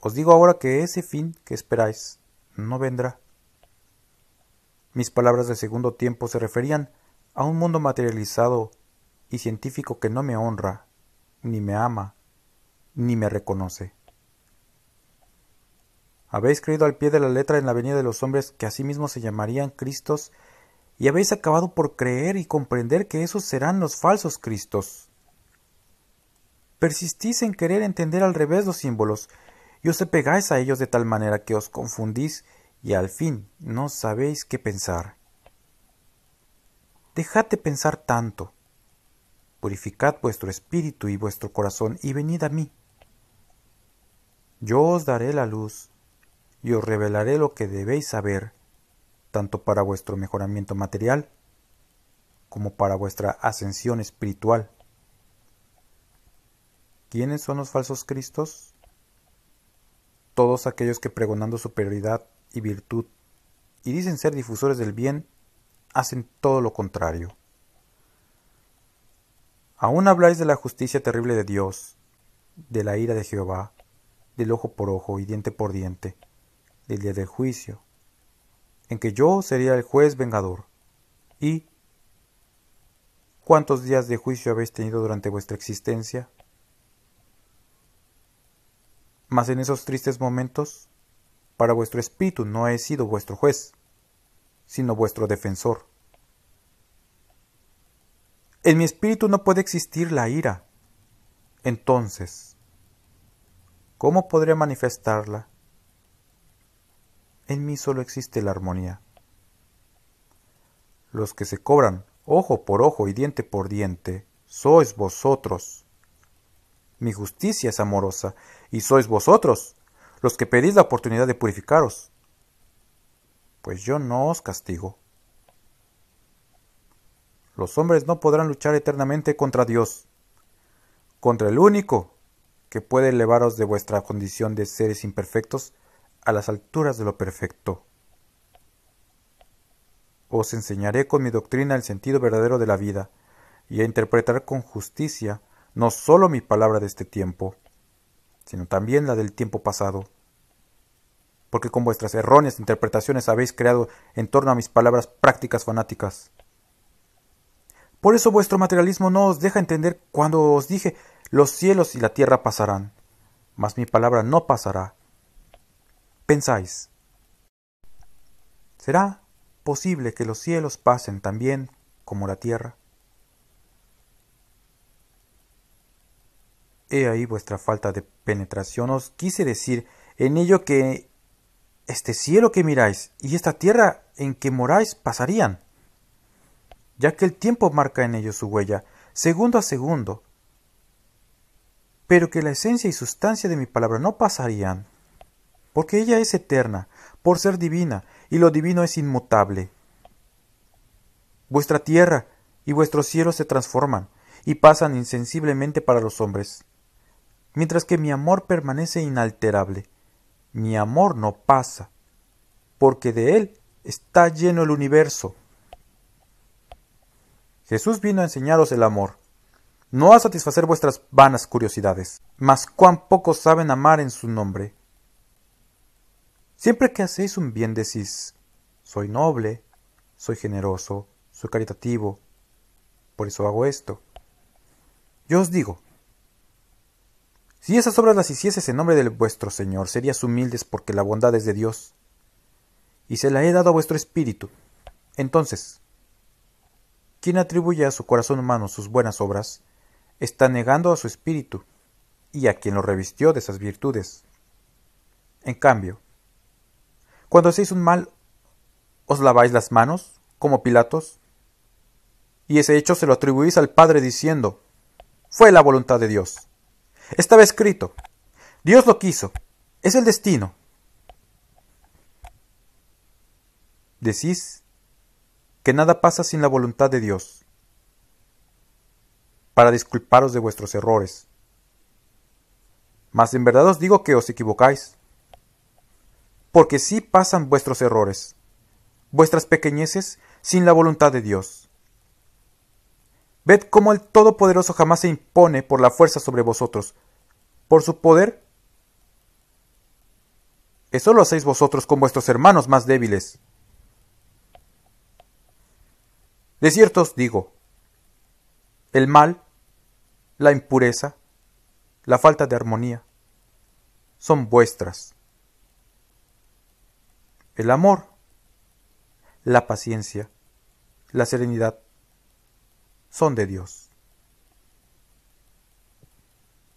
os digo ahora que ese fin que esperáis no vendrá. Mis palabras de segundo tiempo se referían a un mundo materializado y científico que no me honra, ni me ama, ni me reconoce. Habéis creído al pie de la letra en la venida de los hombres que asimismo se llamarían Cristos, y habéis acabado por creer y comprender que esos serán los falsos Cristos. Persistís en querer entender al revés los símbolos, y os apegáis a ellos de tal manera que os confundís y al fin no sabéis qué pensar. Dejad de pensar tanto. Purificad vuestro espíritu y vuestro corazón y venid a mí. Yo os daré la luz y os revelaré lo que debéis saber, tanto para vuestro mejoramiento material como para vuestra ascensión espiritual. ¿Quiénes son los falsos Cristos? Todos aquellos que pregonando superioridad y virtud, y dicen ser difusores del bien, hacen todo lo contrario. Aún habláis de la justicia terrible de Dios, de la ira de Jehová, del ojo por ojo y diente por diente, del día del juicio, en que yo sería el juez vengador. ¿Y cuántos días de juicio habéis tenido durante vuestra existencia? Mas en esos tristes momentos para vuestro espíritu no he sido vuestro juez, sino vuestro defensor. En mi espíritu no puede existir la ira. Entonces, ¿cómo podré manifestarla? En mí solo existe la armonía. Los que se cobran ojo por ojo y diente por diente, sois vosotros. Mi justicia es amorosa, y sois vosotros los que pedís la oportunidad de purificaros, pues yo no os castigo. Los hombres no podrán luchar eternamente contra Dios, contra el único que puede elevaros de vuestra condición de seres imperfectos a las alturas de lo perfecto. Os enseñaré con mi doctrina el sentido verdadero de la vida, y a interpretar con justicia no sólo mi palabra de este tiempo, sino también la del tiempo pasado. Porque con vuestras erróneas interpretaciones habéis creado en torno a mis palabras prácticas fanáticas. Por eso vuestro materialismo no os deja entender cuando os dije los cielos y la tierra pasarán, mas mi palabra no pasará. Pensáis, ¿será posible que los cielos pasen también como la tierra? He ahí vuestra falta de penetración. Os quise decir en ello que este cielo que miráis y esta tierra en que moráis pasarían, ya que el tiempo marca en ellos su huella, segundo a segundo, pero que la esencia y sustancia de mi palabra no pasarían, porque ella es eterna, por ser divina, y lo divino es inmutable. Vuestra tierra y vuestros cielos se transforman y pasan insensiblemente para los hombres mientras que mi amor permanece inalterable. Mi amor no pasa, porque de él está lleno el universo. Jesús vino a enseñaros el amor, no a satisfacer vuestras vanas curiosidades, mas cuán pocos saben amar en su nombre. Siempre que hacéis un bien decís, soy noble, soy generoso, soy caritativo, por eso hago esto. Yo os digo, si esas obras las hicieses en nombre de vuestro Señor, serías humildes porque la bondad es de Dios, y se la he dado a vuestro espíritu. Entonces, quien atribuye a su corazón humano sus buenas obras, está negando a su espíritu y a quien lo revistió de esas virtudes. En cambio, cuando hacéis un mal, os laváis las manos, como Pilatos, y ese hecho se lo atribuís al Padre diciendo, fue la voluntad de Dios. Estaba escrito. Dios lo quiso. Es el destino. Decís que nada pasa sin la voluntad de Dios. Para disculparos de vuestros errores. Mas en verdad os digo que os equivocáis. Porque sí pasan vuestros errores, vuestras pequeñeces, sin la voluntad de Dios. Ved cómo el Todopoderoso jamás se impone por la fuerza sobre vosotros. Por su poder, eso lo hacéis vosotros con vuestros hermanos más débiles. De cierto os digo, el mal, la impureza, la falta de armonía, son vuestras. El amor, la paciencia, la serenidad, son de Dios.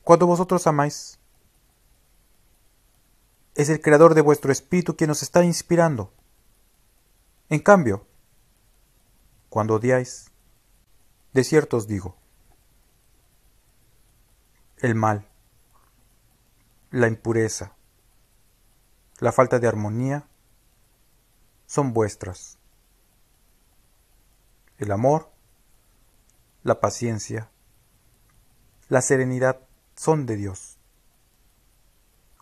Cuando vosotros amáis, es el creador de vuestro espíritu quien os está inspirando. En cambio, cuando odiáis, de cierto os digo, el mal, la impureza, la falta de armonía, son vuestras. El amor la paciencia, la serenidad son de Dios.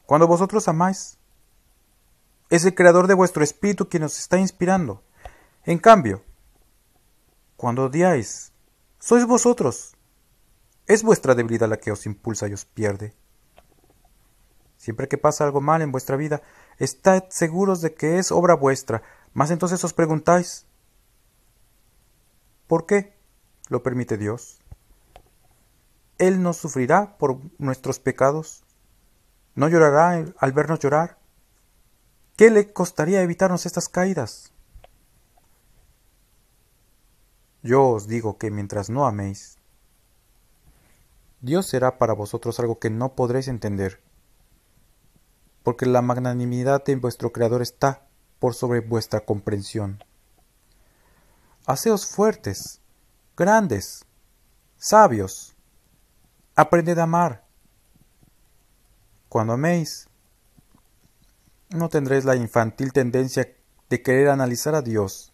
Cuando vosotros amáis, es el creador de vuestro espíritu quien os está inspirando. En cambio, cuando odiáis, sois vosotros. Es vuestra debilidad la que os impulsa y os pierde. Siempre que pasa algo mal en vuestra vida, estad seguros de que es obra vuestra, mas entonces os preguntáis, ¿por qué? lo permite Dios. Él no sufrirá por nuestros pecados. No llorará al vernos llorar. ¿Qué le costaría evitarnos estas caídas? Yo os digo que mientras no améis, Dios será para vosotros algo que no podréis entender, porque la magnanimidad de vuestro Creador está por sobre vuestra comprensión. Haceos fuertes grandes, sabios. Aprended a amar. Cuando améis, no tendréis la infantil tendencia de querer analizar a Dios,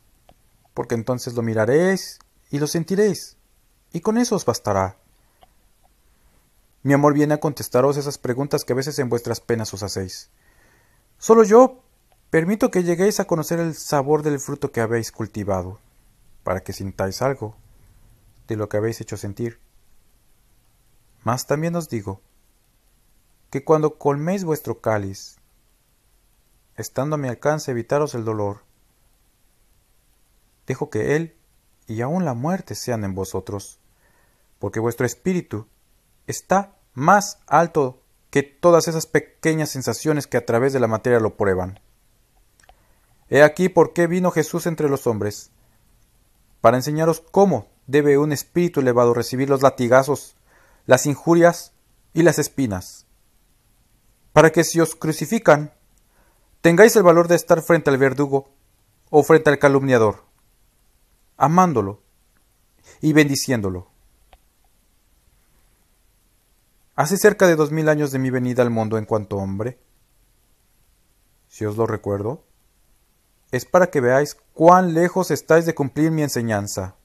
porque entonces lo miraréis y lo sentiréis, y con eso os bastará. Mi amor viene a contestaros esas preguntas que a veces en vuestras penas os hacéis. Solo yo permito que lleguéis a conocer el sabor del fruto que habéis cultivado, para que sintáis algo de lo que habéis hecho sentir. Mas también os digo que cuando colméis vuestro cáliz, estando a mi alcance evitaros el dolor, dejo que él y aún la muerte sean en vosotros, porque vuestro espíritu está más alto que todas esas pequeñas sensaciones que a través de la materia lo prueban. He aquí por qué vino Jesús entre los hombres, para enseñaros cómo debe un espíritu elevado recibir los latigazos, las injurias y las espinas, para que si os crucifican, tengáis el valor de estar frente al verdugo o frente al calumniador, amándolo y bendiciéndolo. Hace cerca de dos mil años de mi venida al mundo en cuanto hombre, si os lo recuerdo, es para que veáis cuán lejos estáis de cumplir mi enseñanza.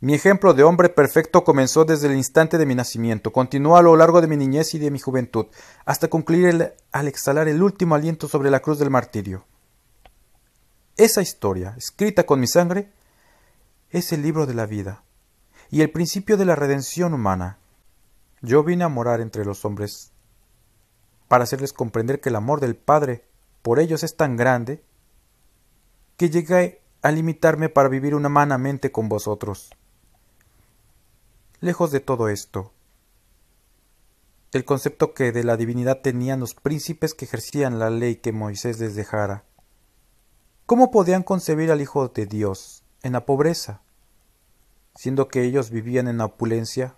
Mi ejemplo de hombre perfecto comenzó desde el instante de mi nacimiento, continuó a lo largo de mi niñez y de mi juventud, hasta concluir al exhalar el último aliento sobre la cruz del martirio. Esa historia, escrita con mi sangre, es el libro de la vida y el principio de la redención humana. Yo vine a morar entre los hombres para hacerles comprender que el amor del Padre por ellos es tan grande que llegué a limitarme para vivir humanamente con vosotros. Lejos de todo esto, el concepto que de la divinidad tenían los príncipes que ejercían la ley que Moisés les dejara. ¿Cómo podían concebir al Hijo de Dios en la pobreza, siendo que ellos vivían en la opulencia?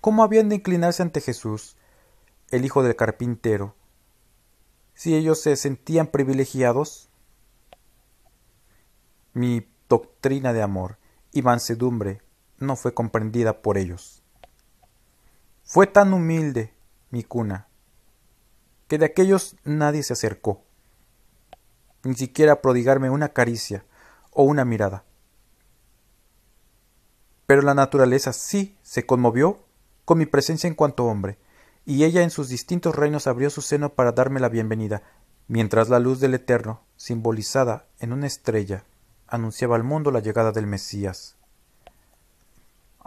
¿Cómo habían de inclinarse ante Jesús, el Hijo del carpintero, si ellos se sentían privilegiados? Mi doctrina de amor y mansedumbre no fue comprendida por ellos. Fue tan humilde mi cuna, que de aquellos nadie se acercó, ni siquiera prodigarme una caricia o una mirada. Pero la naturaleza sí se conmovió con mi presencia en cuanto hombre, y ella en sus distintos reinos abrió su seno para darme la bienvenida, mientras la luz del Eterno, simbolizada en una estrella, anunciaba al mundo la llegada del Mesías.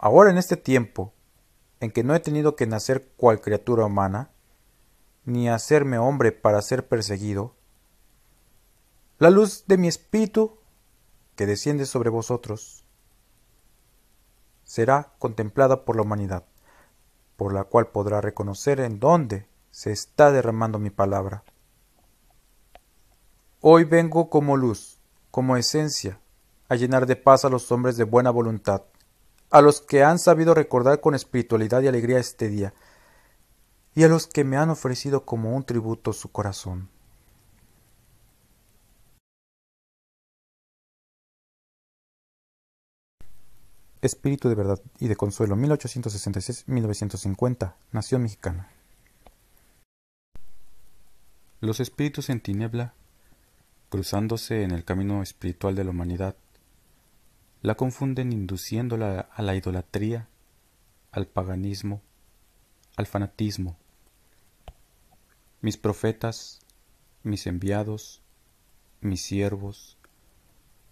Ahora en este tiempo, en que no he tenido que nacer cual criatura humana, ni hacerme hombre para ser perseguido, la luz de mi espíritu, que desciende sobre vosotros, será contemplada por la humanidad, por la cual podrá reconocer en dónde se está derramando mi palabra. Hoy vengo como luz, como esencia, a llenar de paz a los hombres de buena voluntad a los que han sabido recordar con espiritualidad y alegría este día, y a los que me han ofrecido como un tributo su corazón. Espíritu de Verdad y de Consuelo, 1866-1950, Nación Mexicana. Los espíritus en tiniebla, cruzándose en el camino espiritual de la humanidad, la confunden induciéndola a la idolatría, al paganismo, al fanatismo. Mis profetas, mis enviados, mis siervos,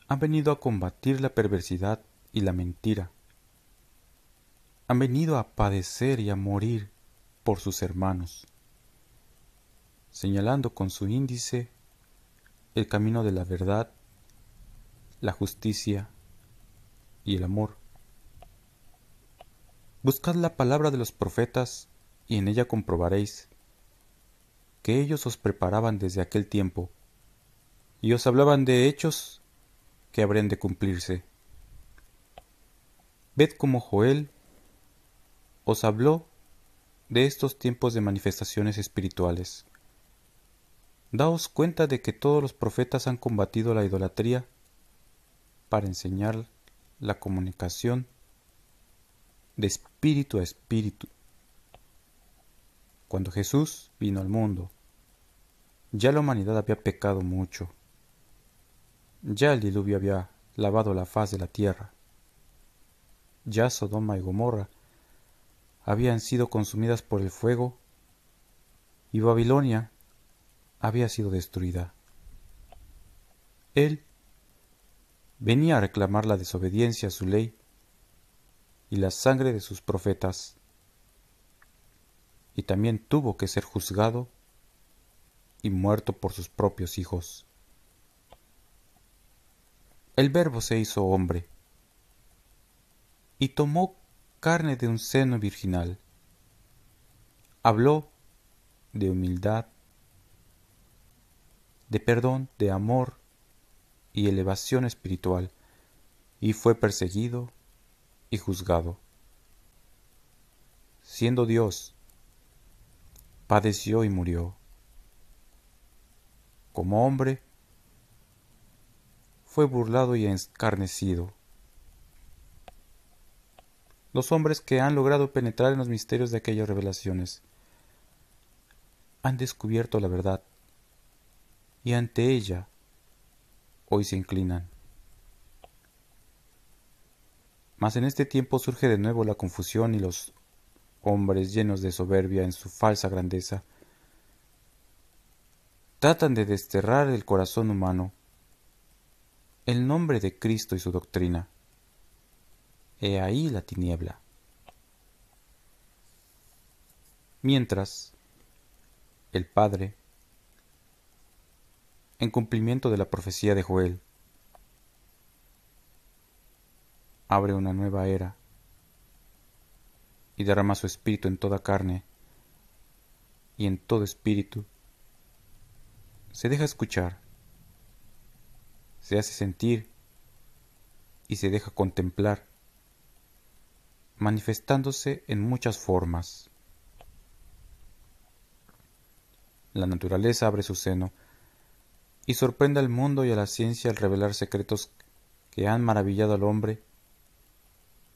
han venido a combatir la perversidad y la mentira. Han venido a padecer y a morir por sus hermanos, señalando con su índice el camino de la verdad, la justicia, y el amor. Buscad la palabra de los profetas y en ella comprobaréis que ellos os preparaban desde aquel tiempo y os hablaban de hechos que habrían de cumplirse. Ved cómo Joel os habló de estos tiempos de manifestaciones espirituales. Daos cuenta de que todos los profetas han combatido la idolatría para enseñar la comunicación de espíritu a espíritu. Cuando Jesús vino al mundo, ya la humanidad había pecado mucho. Ya el diluvio había lavado la faz de la tierra. Ya Sodoma y Gomorra habían sido consumidas por el fuego y Babilonia había sido destruida. Él venía a reclamar la desobediencia a su ley y la sangre de sus profetas, y también tuvo que ser juzgado y muerto por sus propios hijos. El Verbo se hizo hombre y tomó carne de un seno virginal. Habló de humildad, de perdón, de amor, y elevación espiritual, y fue perseguido y juzgado. Siendo Dios, padeció y murió. Como hombre, fue burlado y escarnecido. Los hombres que han logrado penetrar en los misterios de aquellas revelaciones han descubierto la verdad y ante ella hoy se inclinan. Mas en este tiempo surge de nuevo la confusión y los hombres llenos de soberbia en su falsa grandeza tratan de desterrar del corazón humano el nombre de Cristo y su doctrina. He ahí la tiniebla. Mientras, el Padre, en cumplimiento de la profecía de Joel. Abre una nueva era y derrama su espíritu en toda carne y en todo espíritu. Se deja escuchar, se hace sentir y se deja contemplar, manifestándose en muchas formas. La naturaleza abre su seno y sorprende al mundo y a la ciencia al revelar secretos que han maravillado al hombre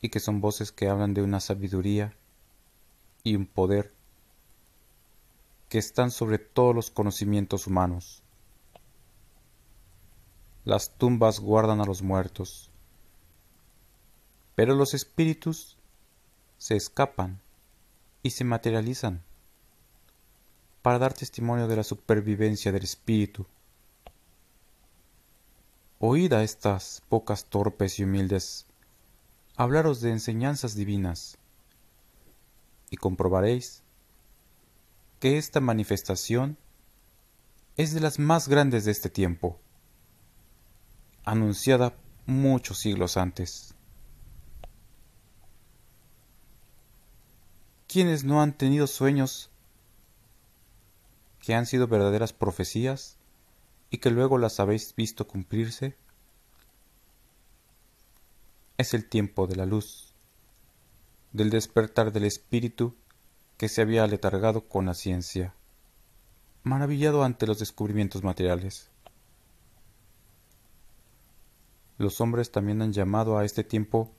y que son voces que hablan de una sabiduría y un poder que están sobre todos los conocimientos humanos. Las tumbas guardan a los muertos, pero los espíritus se escapan y se materializan para dar testimonio de la supervivencia del espíritu oíd a estas pocas torpes y humildes hablaros de enseñanzas divinas y comprobaréis que esta manifestación es de las más grandes de este tiempo, anunciada muchos siglos antes. Quienes no han tenido sueños que han sido verdaderas profecías? y que luego las habéis visto cumplirse? Es el tiempo de la luz, del despertar del espíritu que se había aletargado con la ciencia, maravillado ante los descubrimientos materiales. Los hombres también han llamado a este tiempo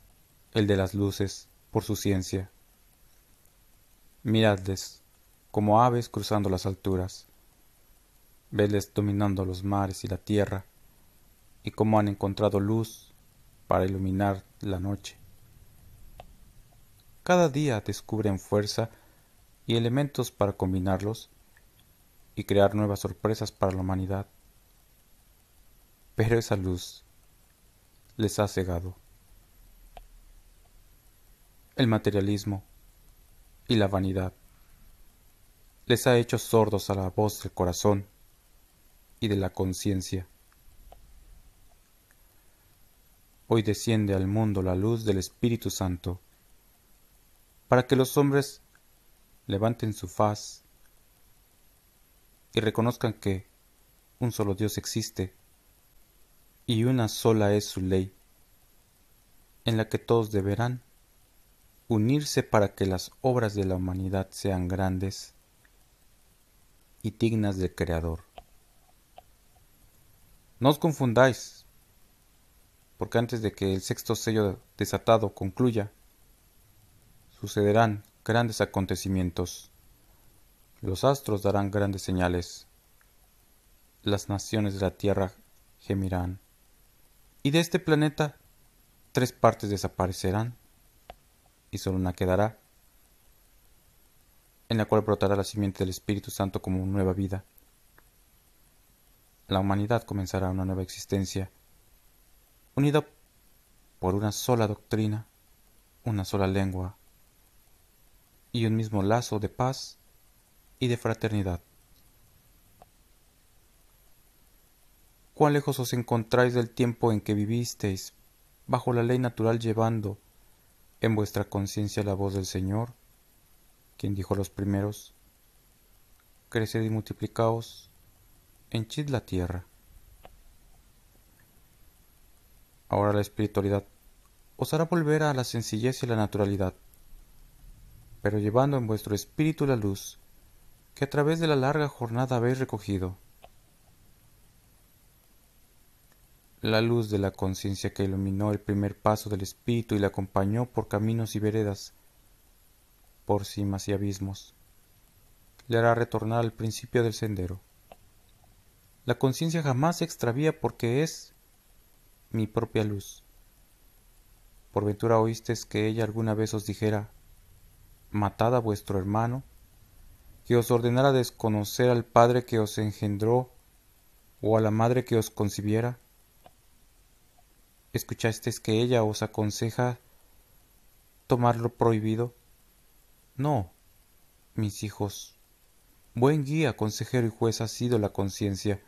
el de las luces, por su ciencia. Miradles, como aves cruzando las alturas veles dominando los mares y la tierra, y cómo han encontrado luz para iluminar la noche. Cada día descubren fuerza y elementos para combinarlos y crear nuevas sorpresas para la humanidad. Pero esa luz les ha cegado. El materialismo y la vanidad les ha hecho sordos a la voz del corazón y de la conciencia. Hoy desciende al mundo la luz del Espíritu Santo, para que los hombres levanten su faz y reconozcan que un solo Dios existe y una sola es su ley, en la que todos deberán unirse para que las obras de la humanidad sean grandes y dignas del Creador. No os confundáis, porque antes de que el sexto sello desatado concluya, sucederán grandes acontecimientos. Los astros darán grandes señales. Las naciones de la tierra gemirán. Y de este planeta, tres partes desaparecerán y solo una quedará, en la cual brotará la simiente del Espíritu Santo como nueva vida la humanidad comenzará una nueva existencia, unida por una sola doctrina, una sola lengua y un mismo lazo de paz y de fraternidad. Cuán lejos os encontráis del tiempo en que vivisteis, bajo la ley natural llevando en vuestra conciencia la voz del Señor, quien dijo a los primeros, Creced y multiplicaos henchid la tierra. Ahora la espiritualidad os hará volver a la sencillez y la naturalidad, pero llevando en vuestro espíritu la luz que a través de la larga jornada habéis recogido. La luz de la conciencia que iluminó el primer paso del espíritu y le acompañó por caminos y veredas, por cimas y abismos, le hará retornar al principio del sendero. La conciencia jamás se extravía porque es mi propia luz. ¿Por ventura oísteis que ella alguna vez os dijera, matad a vuestro hermano, que os ordenara desconocer al Padre que os engendró o a la Madre que os concibiera? ¿Escuchasteis que ella os aconseja tomar lo prohibido? No, mis hijos. Buen guía, consejero y juez ha sido la conciencia,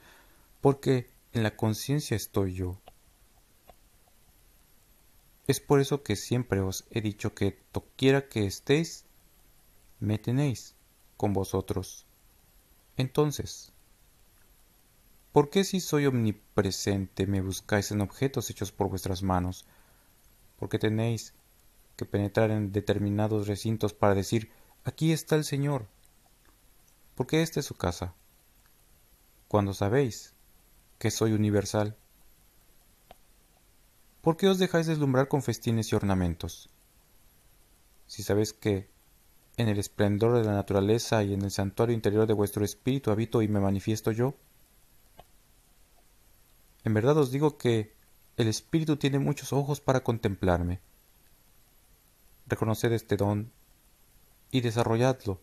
porque en la conciencia estoy yo. Es por eso que siempre os he dicho que toquiera que estéis, me tenéis con vosotros. Entonces, ¿por qué si soy omnipresente me buscáis en objetos hechos por vuestras manos? ¿Por qué tenéis que penetrar en determinados recintos para decir, aquí está el Señor, porque esta es su casa. Cuando sabéis que soy universal. ¿Por qué os dejáis deslumbrar con festines y ornamentos? Si sabéis que en el esplendor de la naturaleza y en el santuario interior de vuestro espíritu habito y me manifiesto yo? En verdad os digo que el espíritu tiene muchos ojos para contemplarme. Reconoced este don y desarrolladlo,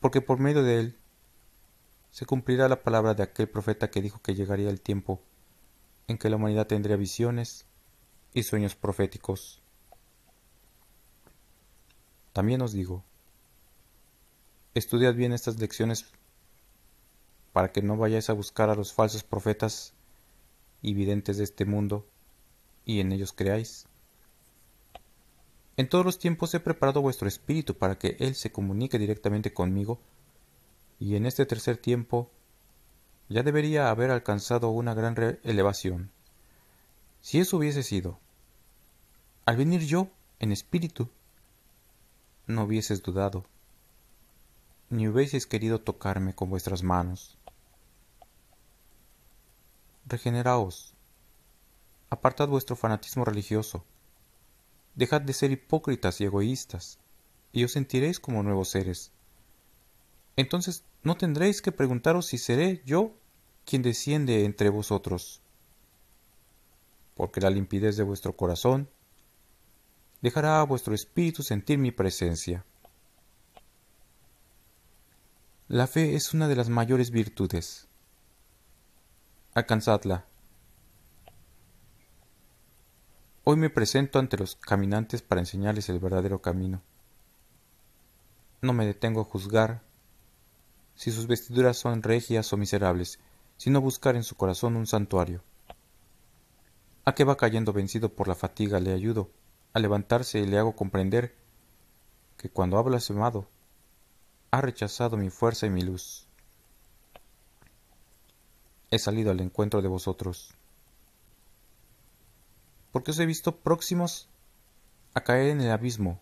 porque por medio de él se cumplirá la palabra de aquel profeta que dijo que llegaría el tiempo en que la humanidad tendría visiones y sueños proféticos. También os digo, estudiad bien estas lecciones para que no vayáis a buscar a los falsos profetas y videntes de este mundo y en ellos creáis. En todos los tiempos he preparado vuestro espíritu para que Él se comunique directamente conmigo y en este tercer tiempo ya debería haber alcanzado una gran elevación. Si eso hubiese sido, al venir yo, en espíritu, no hubieses dudado, ni hubieses querido tocarme con vuestras manos. Regeneraos, apartad vuestro fanatismo religioso, dejad de ser hipócritas y egoístas, y os sentiréis como nuevos seres entonces no tendréis que preguntaros si seré yo quien desciende entre vosotros. Porque la limpidez de vuestro corazón dejará a vuestro espíritu sentir mi presencia. La fe es una de las mayores virtudes. Alcanzadla. Hoy me presento ante los caminantes para enseñarles el verdadero camino. No me detengo a juzgar si sus vestiduras son regias o miserables, sino buscar en su corazón un santuario. A que va cayendo vencido por la fatiga le ayudo a levantarse y le hago comprender que cuando habla blasfemado, ha rechazado mi fuerza y mi luz. He salido al encuentro de vosotros, porque os he visto próximos a caer en el abismo,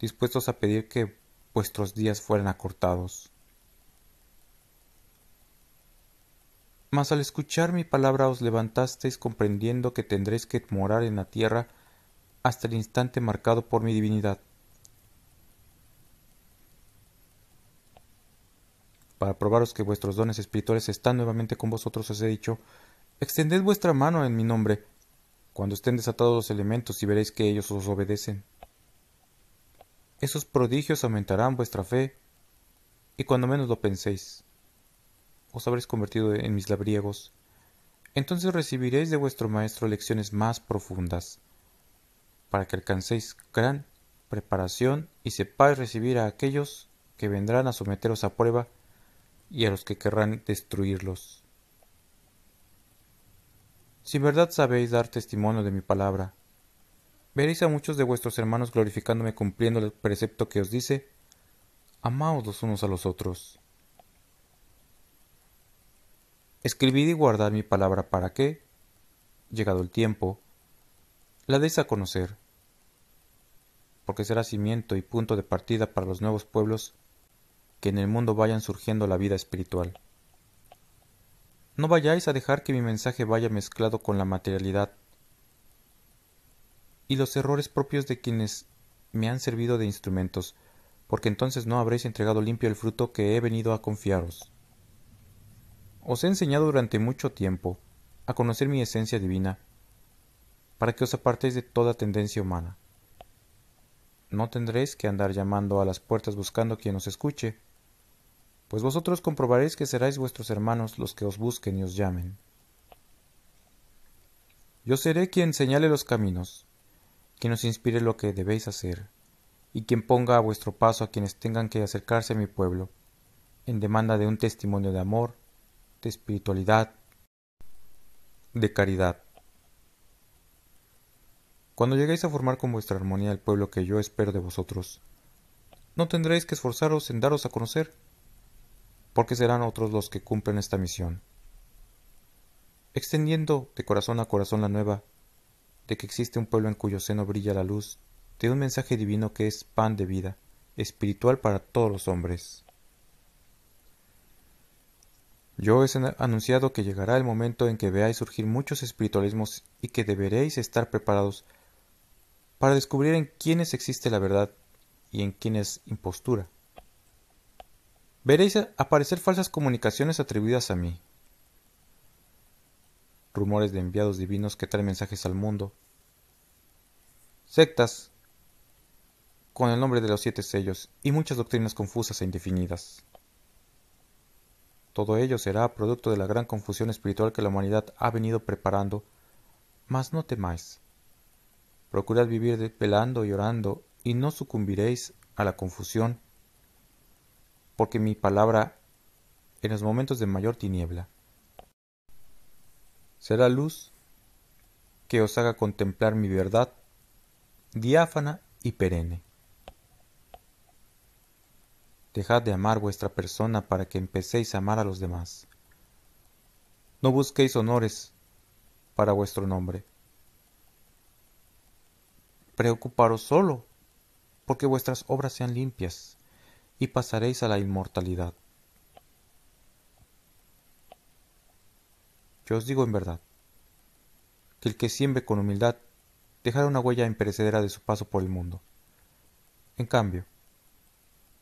dispuestos a pedir que vuestros días fueran acortados. Mas al escuchar mi palabra os levantasteis comprendiendo que tendréis que morar en la tierra hasta el instante marcado por mi divinidad. Para probaros que vuestros dones espirituales están nuevamente con vosotros os he dicho, extended vuestra mano en mi nombre, cuando estén desatados los elementos y veréis que ellos os obedecen. Esos prodigios aumentarán vuestra fe, y cuando menos lo penséis os habréis convertido en mis labriegos, entonces recibiréis de vuestro Maestro lecciones más profundas, para que alcancéis gran preparación y sepáis recibir a aquellos que vendrán a someteros a prueba y a los que querrán destruirlos. Si en verdad sabéis dar testimonio de mi palabra, veréis a muchos de vuestros hermanos glorificándome cumpliendo el precepto que os dice, amaos los unos a los otros. Escribid y guardad mi palabra para que, llegado el tiempo, la deis a conocer, porque será cimiento y punto de partida para los nuevos pueblos que en el mundo vayan surgiendo la vida espiritual. No vayáis a dejar que mi mensaje vaya mezclado con la materialidad y los errores propios de quienes me han servido de instrumentos, porque entonces no habréis entregado limpio el fruto que he venido a confiaros os he enseñado durante mucho tiempo a conocer mi esencia divina, para que os apartéis de toda tendencia humana. No tendréis que andar llamando a las puertas buscando quien os escuche, pues vosotros comprobaréis que seráis vuestros hermanos los que os busquen y os llamen. Yo seré quien señale los caminos, quien os inspire lo que debéis hacer, y quien ponga a vuestro paso a quienes tengan que acercarse a mi pueblo, en demanda de un testimonio de amor, de espiritualidad, de caridad. Cuando lleguéis a formar con vuestra armonía el pueblo que yo espero de vosotros, no tendréis que esforzaros en daros a conocer, porque serán otros los que cumplen esta misión. Extendiendo de corazón a corazón la nueva, de que existe un pueblo en cuyo seno brilla la luz de un mensaje divino que es pan de vida, espiritual para todos los hombres. Yo he anunciado que llegará el momento en que veáis surgir muchos espiritualismos y que deberéis estar preparados para descubrir en quiénes existe la verdad y en quiénes impostura. Veréis aparecer falsas comunicaciones atribuidas a mí, rumores de enviados divinos que traen mensajes al mundo, sectas con el nombre de los siete sellos y muchas doctrinas confusas e indefinidas. Todo ello será producto de la gran confusión espiritual que la humanidad ha venido preparando. Mas no temáis. Procurad vivir velando y orando, y no sucumbiréis a la confusión, porque mi palabra en los momentos de mayor tiniebla será luz que os haga contemplar mi verdad diáfana y perenne. Dejad de amar vuestra persona para que empecéis a amar a los demás. No busquéis honores para vuestro nombre. Preocuparos solo, porque vuestras obras sean limpias, y pasaréis a la inmortalidad. Yo os digo en verdad, que el que siembre con humildad dejará una huella imperecedera de su paso por el mundo. En cambio,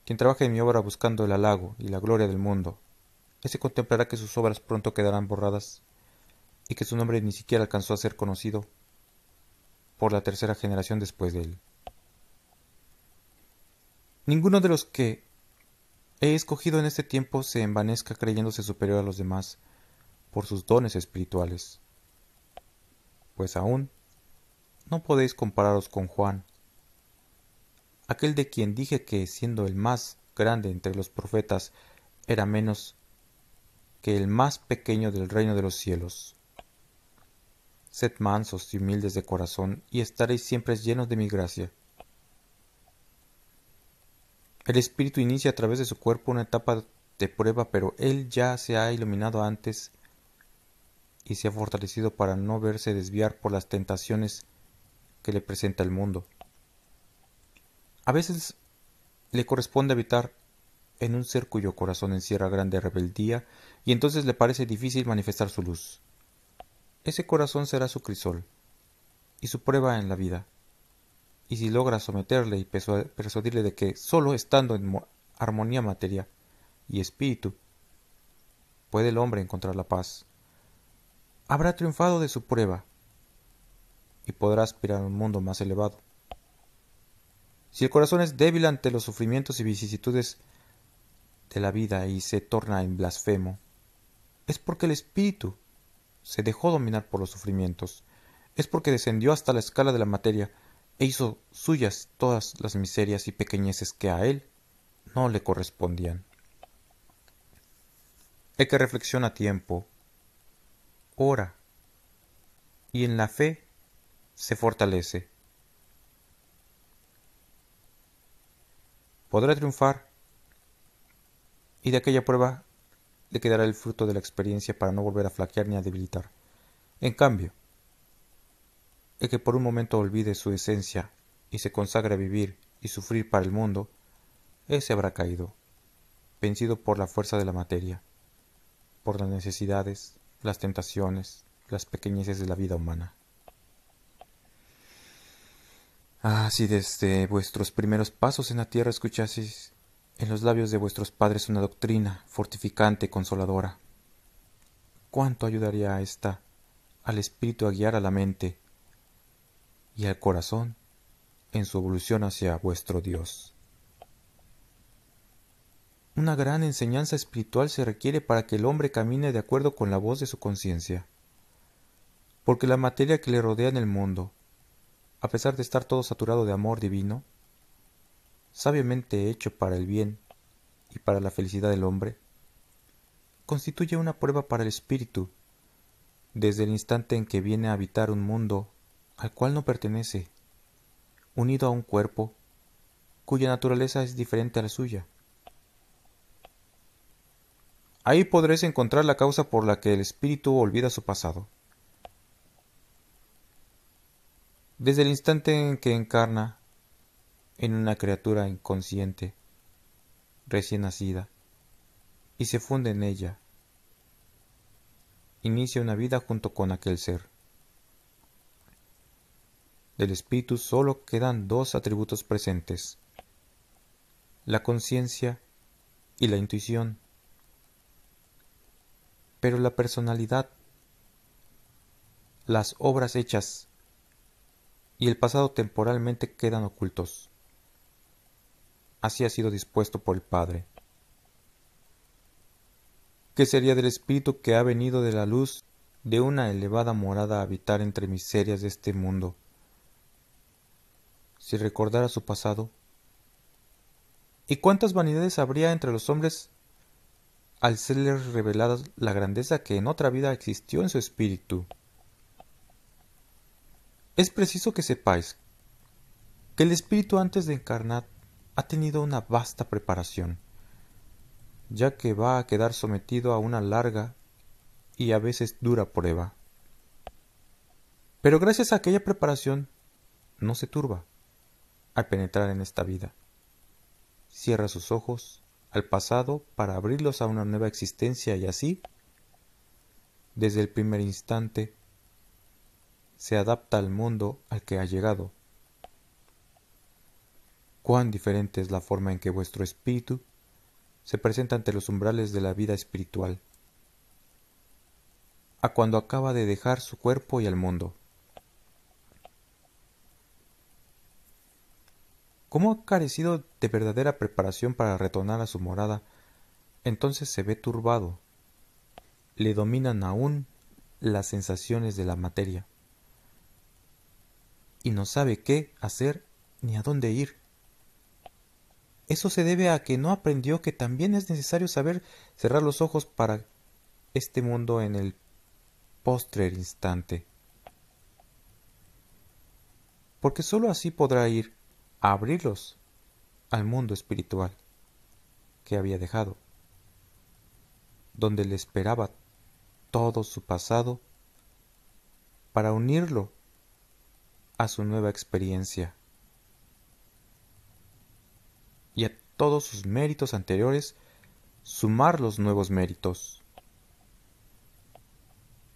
quien trabaja en mi obra buscando el halago y la gloria del mundo, ese contemplará que sus obras pronto quedarán borradas y que su nombre ni siquiera alcanzó a ser conocido por la tercera generación después de él. Ninguno de los que he escogido en este tiempo se envanezca creyéndose superior a los demás por sus dones espirituales, pues aún no podéis compararos con Juan, aquel de quien dije que, siendo el más grande entre los profetas, era menos que el más pequeño del reino de los cielos. Sed mansos y humildes de corazón, y estaréis siempre llenos de mi gracia. El Espíritu inicia a través de su cuerpo una etapa de prueba, pero Él ya se ha iluminado antes y se ha fortalecido para no verse desviar por las tentaciones que le presenta el mundo. A veces le corresponde habitar en un ser cuyo corazón encierra grande rebeldía y entonces le parece difícil manifestar su luz. Ese corazón será su crisol y su prueba en la vida. Y si logra someterle y persuadirle de que solo estando en armonía materia y espíritu puede el hombre encontrar la paz, habrá triunfado de su prueba y podrá aspirar a un mundo más elevado. Si el corazón es débil ante los sufrimientos y vicisitudes de la vida y se torna en blasfemo, es porque el espíritu se dejó dominar por los sufrimientos, es porque descendió hasta la escala de la materia e hizo suyas todas las miserias y pequeñeces que a él no le correspondían. El que reflexiona a tiempo, ora, y en la fe se fortalece. podrá triunfar y de aquella prueba le quedará el fruto de la experiencia para no volver a flaquear ni a debilitar. En cambio, el que por un momento olvide su esencia y se consagre a vivir y sufrir para el mundo, ese habrá caído, vencido por la fuerza de la materia, por las necesidades, las tentaciones, las pequeñeces de la vida humana. Ah, si desde vuestros primeros pasos en la tierra escuchaseis en los labios de vuestros padres una doctrina fortificante y consoladora. ¿Cuánto ayudaría a ésta al espíritu a guiar a la mente y al corazón en su evolución hacia vuestro Dios? Una gran enseñanza espiritual se requiere para que el hombre camine de acuerdo con la voz de su conciencia, porque la materia que le rodea en el mundo, a pesar de estar todo saturado de amor divino, sabiamente hecho para el bien y para la felicidad del hombre, constituye una prueba para el espíritu, desde el instante en que viene a habitar un mundo al cual no pertenece, unido a un cuerpo cuya naturaleza es diferente a la suya. Ahí podréis encontrar la causa por la que el espíritu olvida su pasado desde el instante en que encarna en una criatura inconsciente, recién nacida, y se funde en ella, inicia una vida junto con aquel ser. Del espíritu solo quedan dos atributos presentes, la conciencia y la intuición. Pero la personalidad, las obras hechas y el pasado temporalmente quedan ocultos. Así ha sido dispuesto por el Padre. ¿Qué sería del Espíritu que ha venido de la luz de una elevada morada a habitar entre miserias de este mundo? Si recordara su pasado. ¿Y cuántas vanidades habría entre los hombres al serles revelada la grandeza que en otra vida existió en su espíritu? Es preciso que sepáis que el espíritu antes de encarnar ha tenido una vasta preparación, ya que va a quedar sometido a una larga y a veces dura prueba. Pero gracias a aquella preparación no se turba al penetrar en esta vida. Cierra sus ojos al pasado para abrirlos a una nueva existencia y así, desde el primer instante, se adapta al mundo al que ha llegado. Cuán diferente es la forma en que vuestro espíritu se presenta ante los umbrales de la vida espiritual, a cuando acaba de dejar su cuerpo y el mundo. Como ha carecido de verdadera preparación para retornar a su morada? Entonces se ve turbado. Le dominan aún las sensaciones de la materia y no sabe qué hacer ni a dónde ir. Eso se debe a que no aprendió que también es necesario saber cerrar los ojos para este mundo en el postrer instante. Porque sólo así podrá ir a abrirlos al mundo espiritual que había dejado, donde le esperaba todo su pasado para unirlo a su nueva experiencia y a todos sus méritos anteriores sumar los nuevos méritos.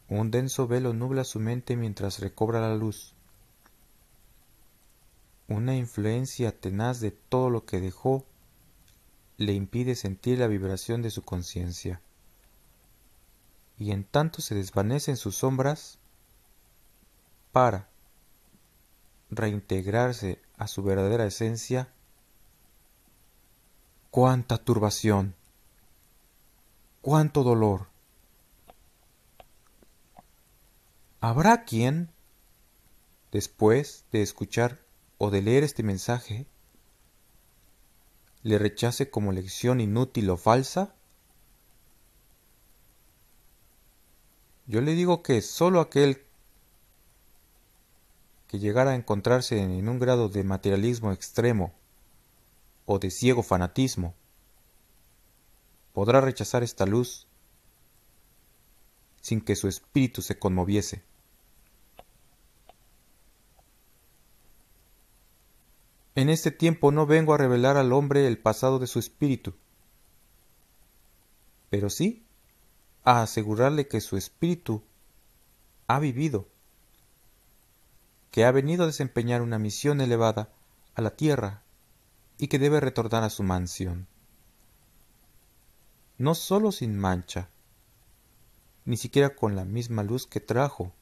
Un denso velo nubla su mente mientras recobra la luz. Una influencia tenaz de todo lo que dejó le impide sentir la vibración de su conciencia. Y en tanto se desvanecen sus sombras, para, reintegrarse a su verdadera esencia, cuánta turbación, cuánto dolor. Habrá quien, después de escuchar o de leer este mensaje, le rechace como lección inútil o falsa? Yo le digo que solo aquel que llegara a encontrarse en un grado de materialismo extremo o de ciego fanatismo, podrá rechazar esta luz sin que su espíritu se conmoviese. En este tiempo no vengo a revelar al hombre el pasado de su espíritu, pero sí a asegurarle que su espíritu ha vivido que ha venido a desempeñar una misión elevada a la tierra y que debe retornar a su mansión. No sólo sin mancha, ni siquiera con la misma luz que trajo,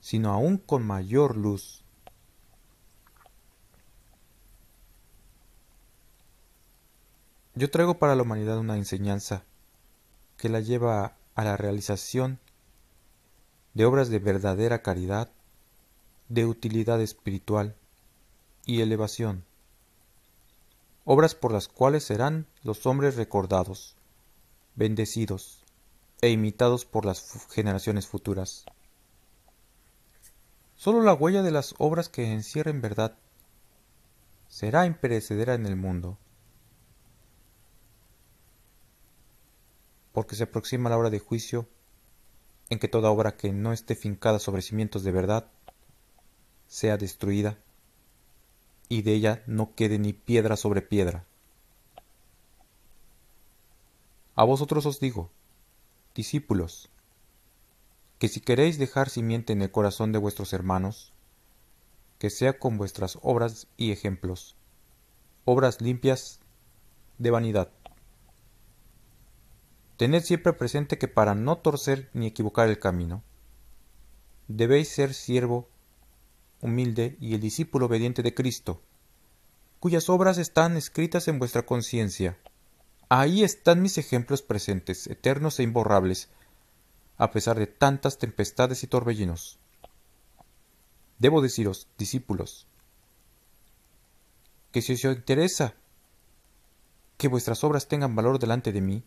sino aún con mayor luz. Yo traigo para la humanidad una enseñanza que la lleva a la realización de obras de verdadera caridad, de utilidad espiritual y elevación, obras por las cuales serán los hombres recordados, bendecidos e imitados por las generaciones futuras. Solo la huella de las obras que encierren verdad será imperecedera en el mundo, porque se aproxima la hora de juicio en que toda obra que no esté fincada sobre cimientos de verdad sea destruida, y de ella no quede ni piedra sobre piedra. A vosotros os digo, discípulos, que si queréis dejar simiente en el corazón de vuestros hermanos, que sea con vuestras obras y ejemplos, obras limpias de vanidad. Tened siempre presente que para no torcer ni equivocar el camino, debéis ser siervo humilde y el discípulo obediente de Cristo, cuyas obras están escritas en vuestra conciencia. Ahí están mis ejemplos presentes, eternos e imborrables, a pesar de tantas tempestades y torbellinos. Debo deciros, discípulos, que si os interesa que vuestras obras tengan valor delante de mí,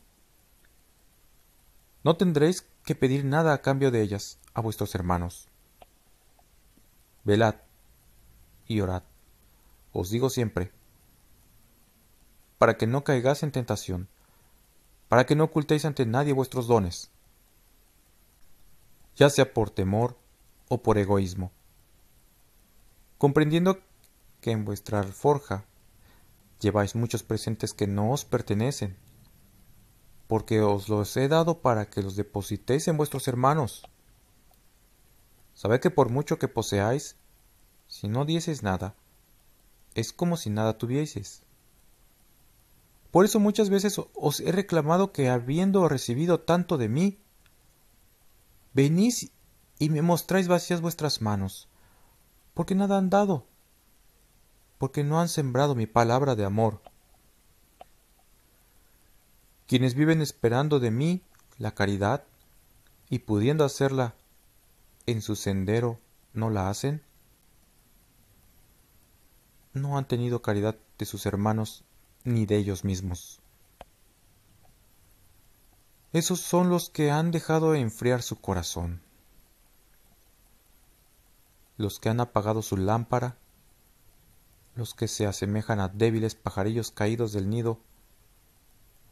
no tendréis que pedir nada a cambio de ellas a vuestros hermanos. Velad y orad, os digo siempre, para que no caigáis en tentación, para que no ocultéis ante nadie vuestros dones, ya sea por temor o por egoísmo, comprendiendo que en vuestra forja lleváis muchos presentes que no os pertenecen, porque os los he dado para que los depositéis en vuestros hermanos. Sabed que por mucho que poseáis, si no dieseis nada, es como si nada tuvieseis. Por eso muchas veces os he reclamado que habiendo recibido tanto de mí, venís y me mostráis vacías vuestras manos, porque nada han dado, porque no han sembrado mi palabra de amor, quienes viven esperando de mí la caridad y pudiendo hacerla en su sendero no la hacen? No han tenido caridad de sus hermanos ni de ellos mismos. Esos son los que han dejado enfriar su corazón, los que han apagado su lámpara, los que se asemejan a débiles pajarillos caídos del nido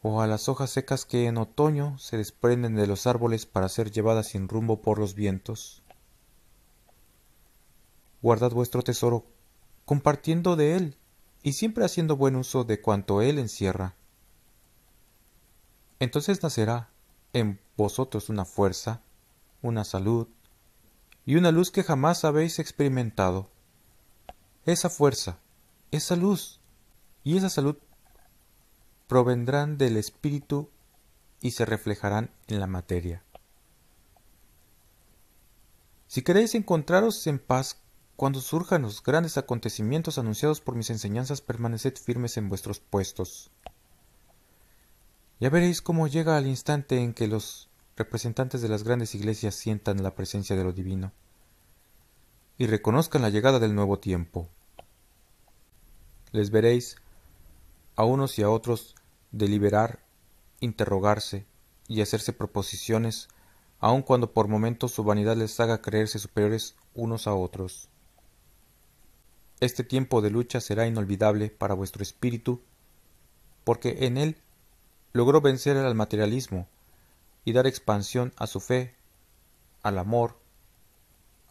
o a las hojas secas que en otoño se desprenden de los árboles para ser llevadas sin rumbo por los vientos. Guardad vuestro tesoro, compartiendo de él, y siempre haciendo buen uso de cuanto él encierra. Entonces nacerá en vosotros una fuerza, una salud, y una luz que jamás habéis experimentado. Esa fuerza, esa luz, y esa salud provendrán del espíritu y se reflejarán en la materia. Si queréis encontraros en paz cuando surjan los grandes acontecimientos anunciados por mis enseñanzas, permaneced firmes en vuestros puestos. Ya veréis cómo llega al instante en que los representantes de las grandes iglesias sientan la presencia de lo divino y reconozcan la llegada del nuevo tiempo. Les veréis a unos y a otros deliberar interrogarse y hacerse proposiciones aun cuando por momentos su vanidad les haga creerse superiores unos a otros. Este tiempo de lucha será inolvidable para vuestro espíritu, porque en él logró vencer al materialismo y dar expansión a su fe, al amor,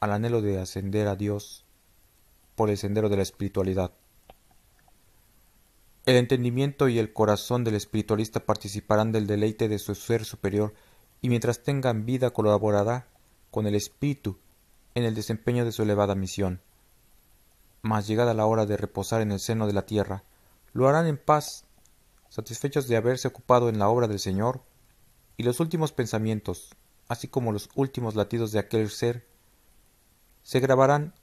al anhelo de ascender a Dios por el sendero de la espiritualidad. El entendimiento y el corazón del espiritualista participarán del deleite de su ser superior, y mientras tengan vida colaborará con el espíritu en el desempeño de su elevada misión. Mas llegada la hora de reposar en el seno de la tierra, lo harán en paz, satisfechos de haberse ocupado en la obra del Señor, y los últimos pensamientos, así como los últimos latidos de aquel ser, se grabarán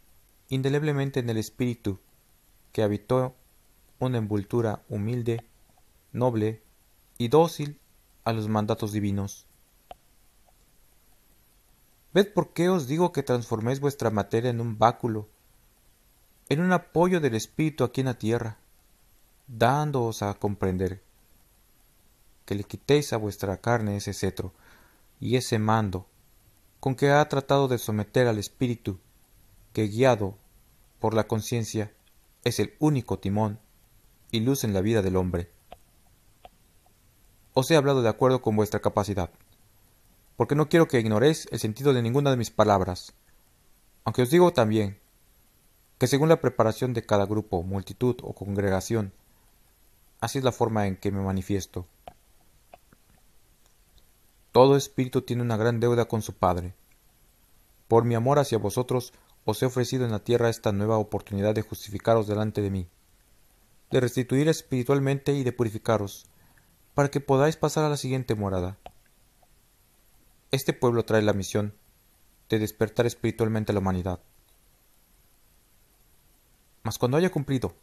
indeleblemente en el espíritu que habitó una envoltura humilde, noble y dócil a los mandatos divinos. Ved por qué os digo que transforméis vuestra materia en un báculo, en un apoyo del Espíritu aquí en la tierra, dándoos a comprender que le quitéis a vuestra carne ese cetro y ese mando con que ha tratado de someter al Espíritu, que guiado por la conciencia es el único timón y luz en la vida del hombre. Os he hablado de acuerdo con vuestra capacidad, porque no quiero que ignoréis el sentido de ninguna de mis palabras, aunque os digo también que según la preparación de cada grupo, multitud o congregación, así es la forma en que me manifiesto. Todo espíritu tiene una gran deuda con su Padre. Por mi amor hacia vosotros os he ofrecido en la tierra esta nueva oportunidad de justificaros delante de mí de restituir espiritualmente y de purificaros, para que podáis pasar a la siguiente morada. Este pueblo trae la misión de despertar espiritualmente a la humanidad. Mas cuando haya cumplido,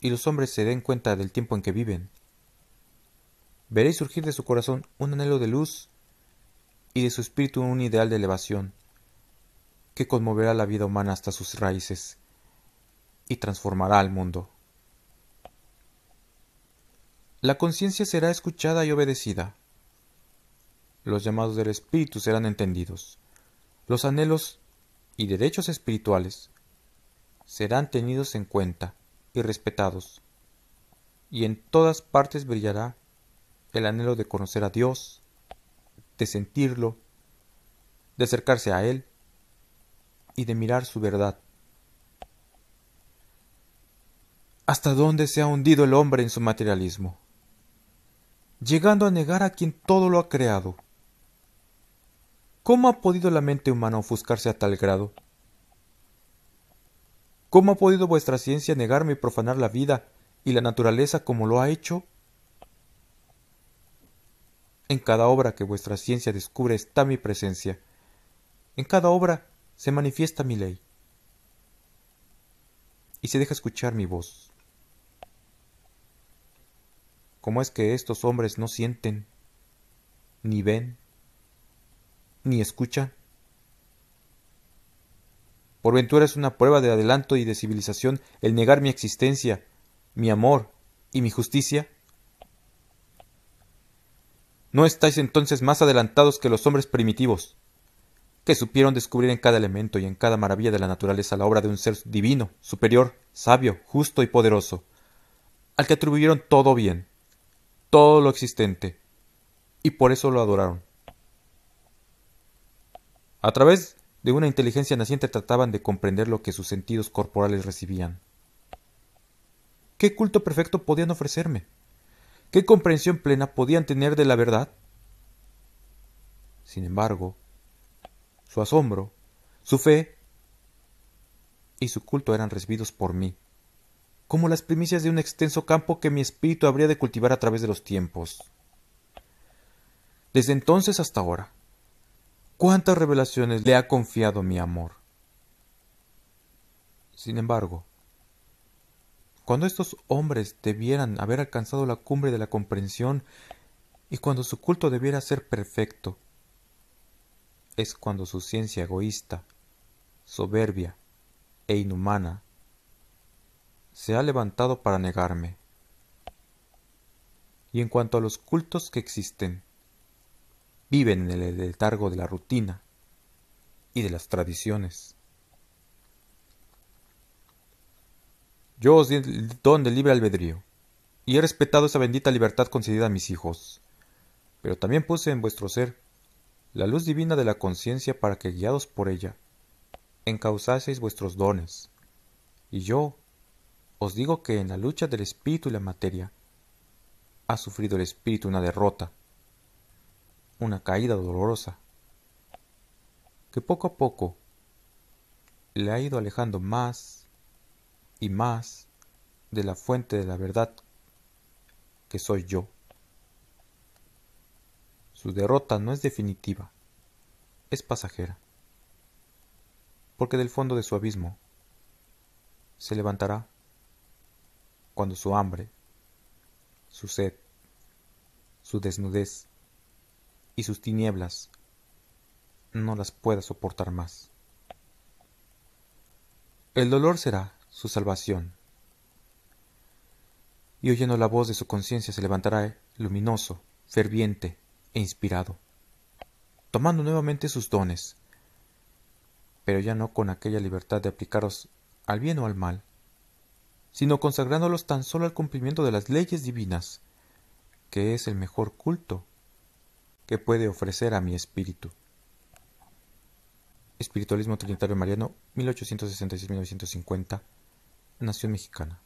y los hombres se den cuenta del tiempo en que viven, veréis surgir de su corazón un anhelo de luz y de su espíritu un ideal de elevación, que conmoverá la vida humana hasta sus raíces y transformará al mundo la conciencia será escuchada y obedecida. Los llamados del espíritu serán entendidos. Los anhelos y derechos espirituales serán tenidos en cuenta y respetados. Y en todas partes brillará el anhelo de conocer a Dios, de sentirlo, de acercarse a Él y de mirar su verdad. ¿Hasta dónde se ha hundido el hombre en su materialismo? llegando a negar a quien todo lo ha creado. ¿Cómo ha podido la mente humana ofuscarse a tal grado? ¿Cómo ha podido vuestra ciencia negarme y profanar la vida y la naturaleza como lo ha hecho? En cada obra que vuestra ciencia descubre está mi presencia. En cada obra se manifiesta mi ley. Y se deja escuchar mi voz. ¿Cómo es que estos hombres no sienten, ni ven, ni escuchan? Por ventura es una prueba de adelanto y de civilización el negar mi existencia, mi amor y mi justicia. ¿No estáis entonces más adelantados que los hombres primitivos, que supieron descubrir en cada elemento y en cada maravilla de la naturaleza la obra de un ser divino, superior, sabio, justo y poderoso, al que atribuyeron todo bien, todo lo existente, y por eso lo adoraron. A través de una inteligencia naciente trataban de comprender lo que sus sentidos corporales recibían. ¿Qué culto perfecto podían ofrecerme? ¿Qué comprensión plena podían tener de la verdad? Sin embargo, su asombro, su fe y su culto eran recibidos por mí, como las primicias de un extenso campo que mi espíritu habría de cultivar a través de los tiempos. Desde entonces hasta ahora, cuántas revelaciones le ha confiado mi amor. Sin embargo, cuando estos hombres debieran haber alcanzado la cumbre de la comprensión y cuando su culto debiera ser perfecto, es cuando su ciencia egoísta, soberbia e inhumana se ha levantado para negarme. Y en cuanto a los cultos que existen, viven en el letargo de la rutina y de las tradiciones. Yo os di el don de libre albedrío, y he respetado esa bendita libertad concedida a mis hijos. Pero también puse en vuestro ser la luz divina de la conciencia para que, guiados por ella, encausaseis vuestros dones. Y yo os digo que en la lucha del espíritu y la materia, ha sufrido el espíritu una derrota, una caída dolorosa, que poco a poco le ha ido alejando más y más de la fuente de la verdad que soy yo. Su derrota no es definitiva, es pasajera, porque del fondo de su abismo se levantará cuando su hambre, su sed, su desnudez y sus tinieblas no las pueda soportar más. El dolor será su salvación. Y oyendo la voz de su conciencia se levantará luminoso, ferviente e inspirado, tomando nuevamente sus dones, pero ya no con aquella libertad de aplicaros al bien o al mal, sino consagrándolos tan solo al cumplimiento de las leyes divinas, que es el mejor culto que puede ofrecer a mi espíritu. Espiritualismo Trinitario Mariano, 1866-1950, Nación Mexicana.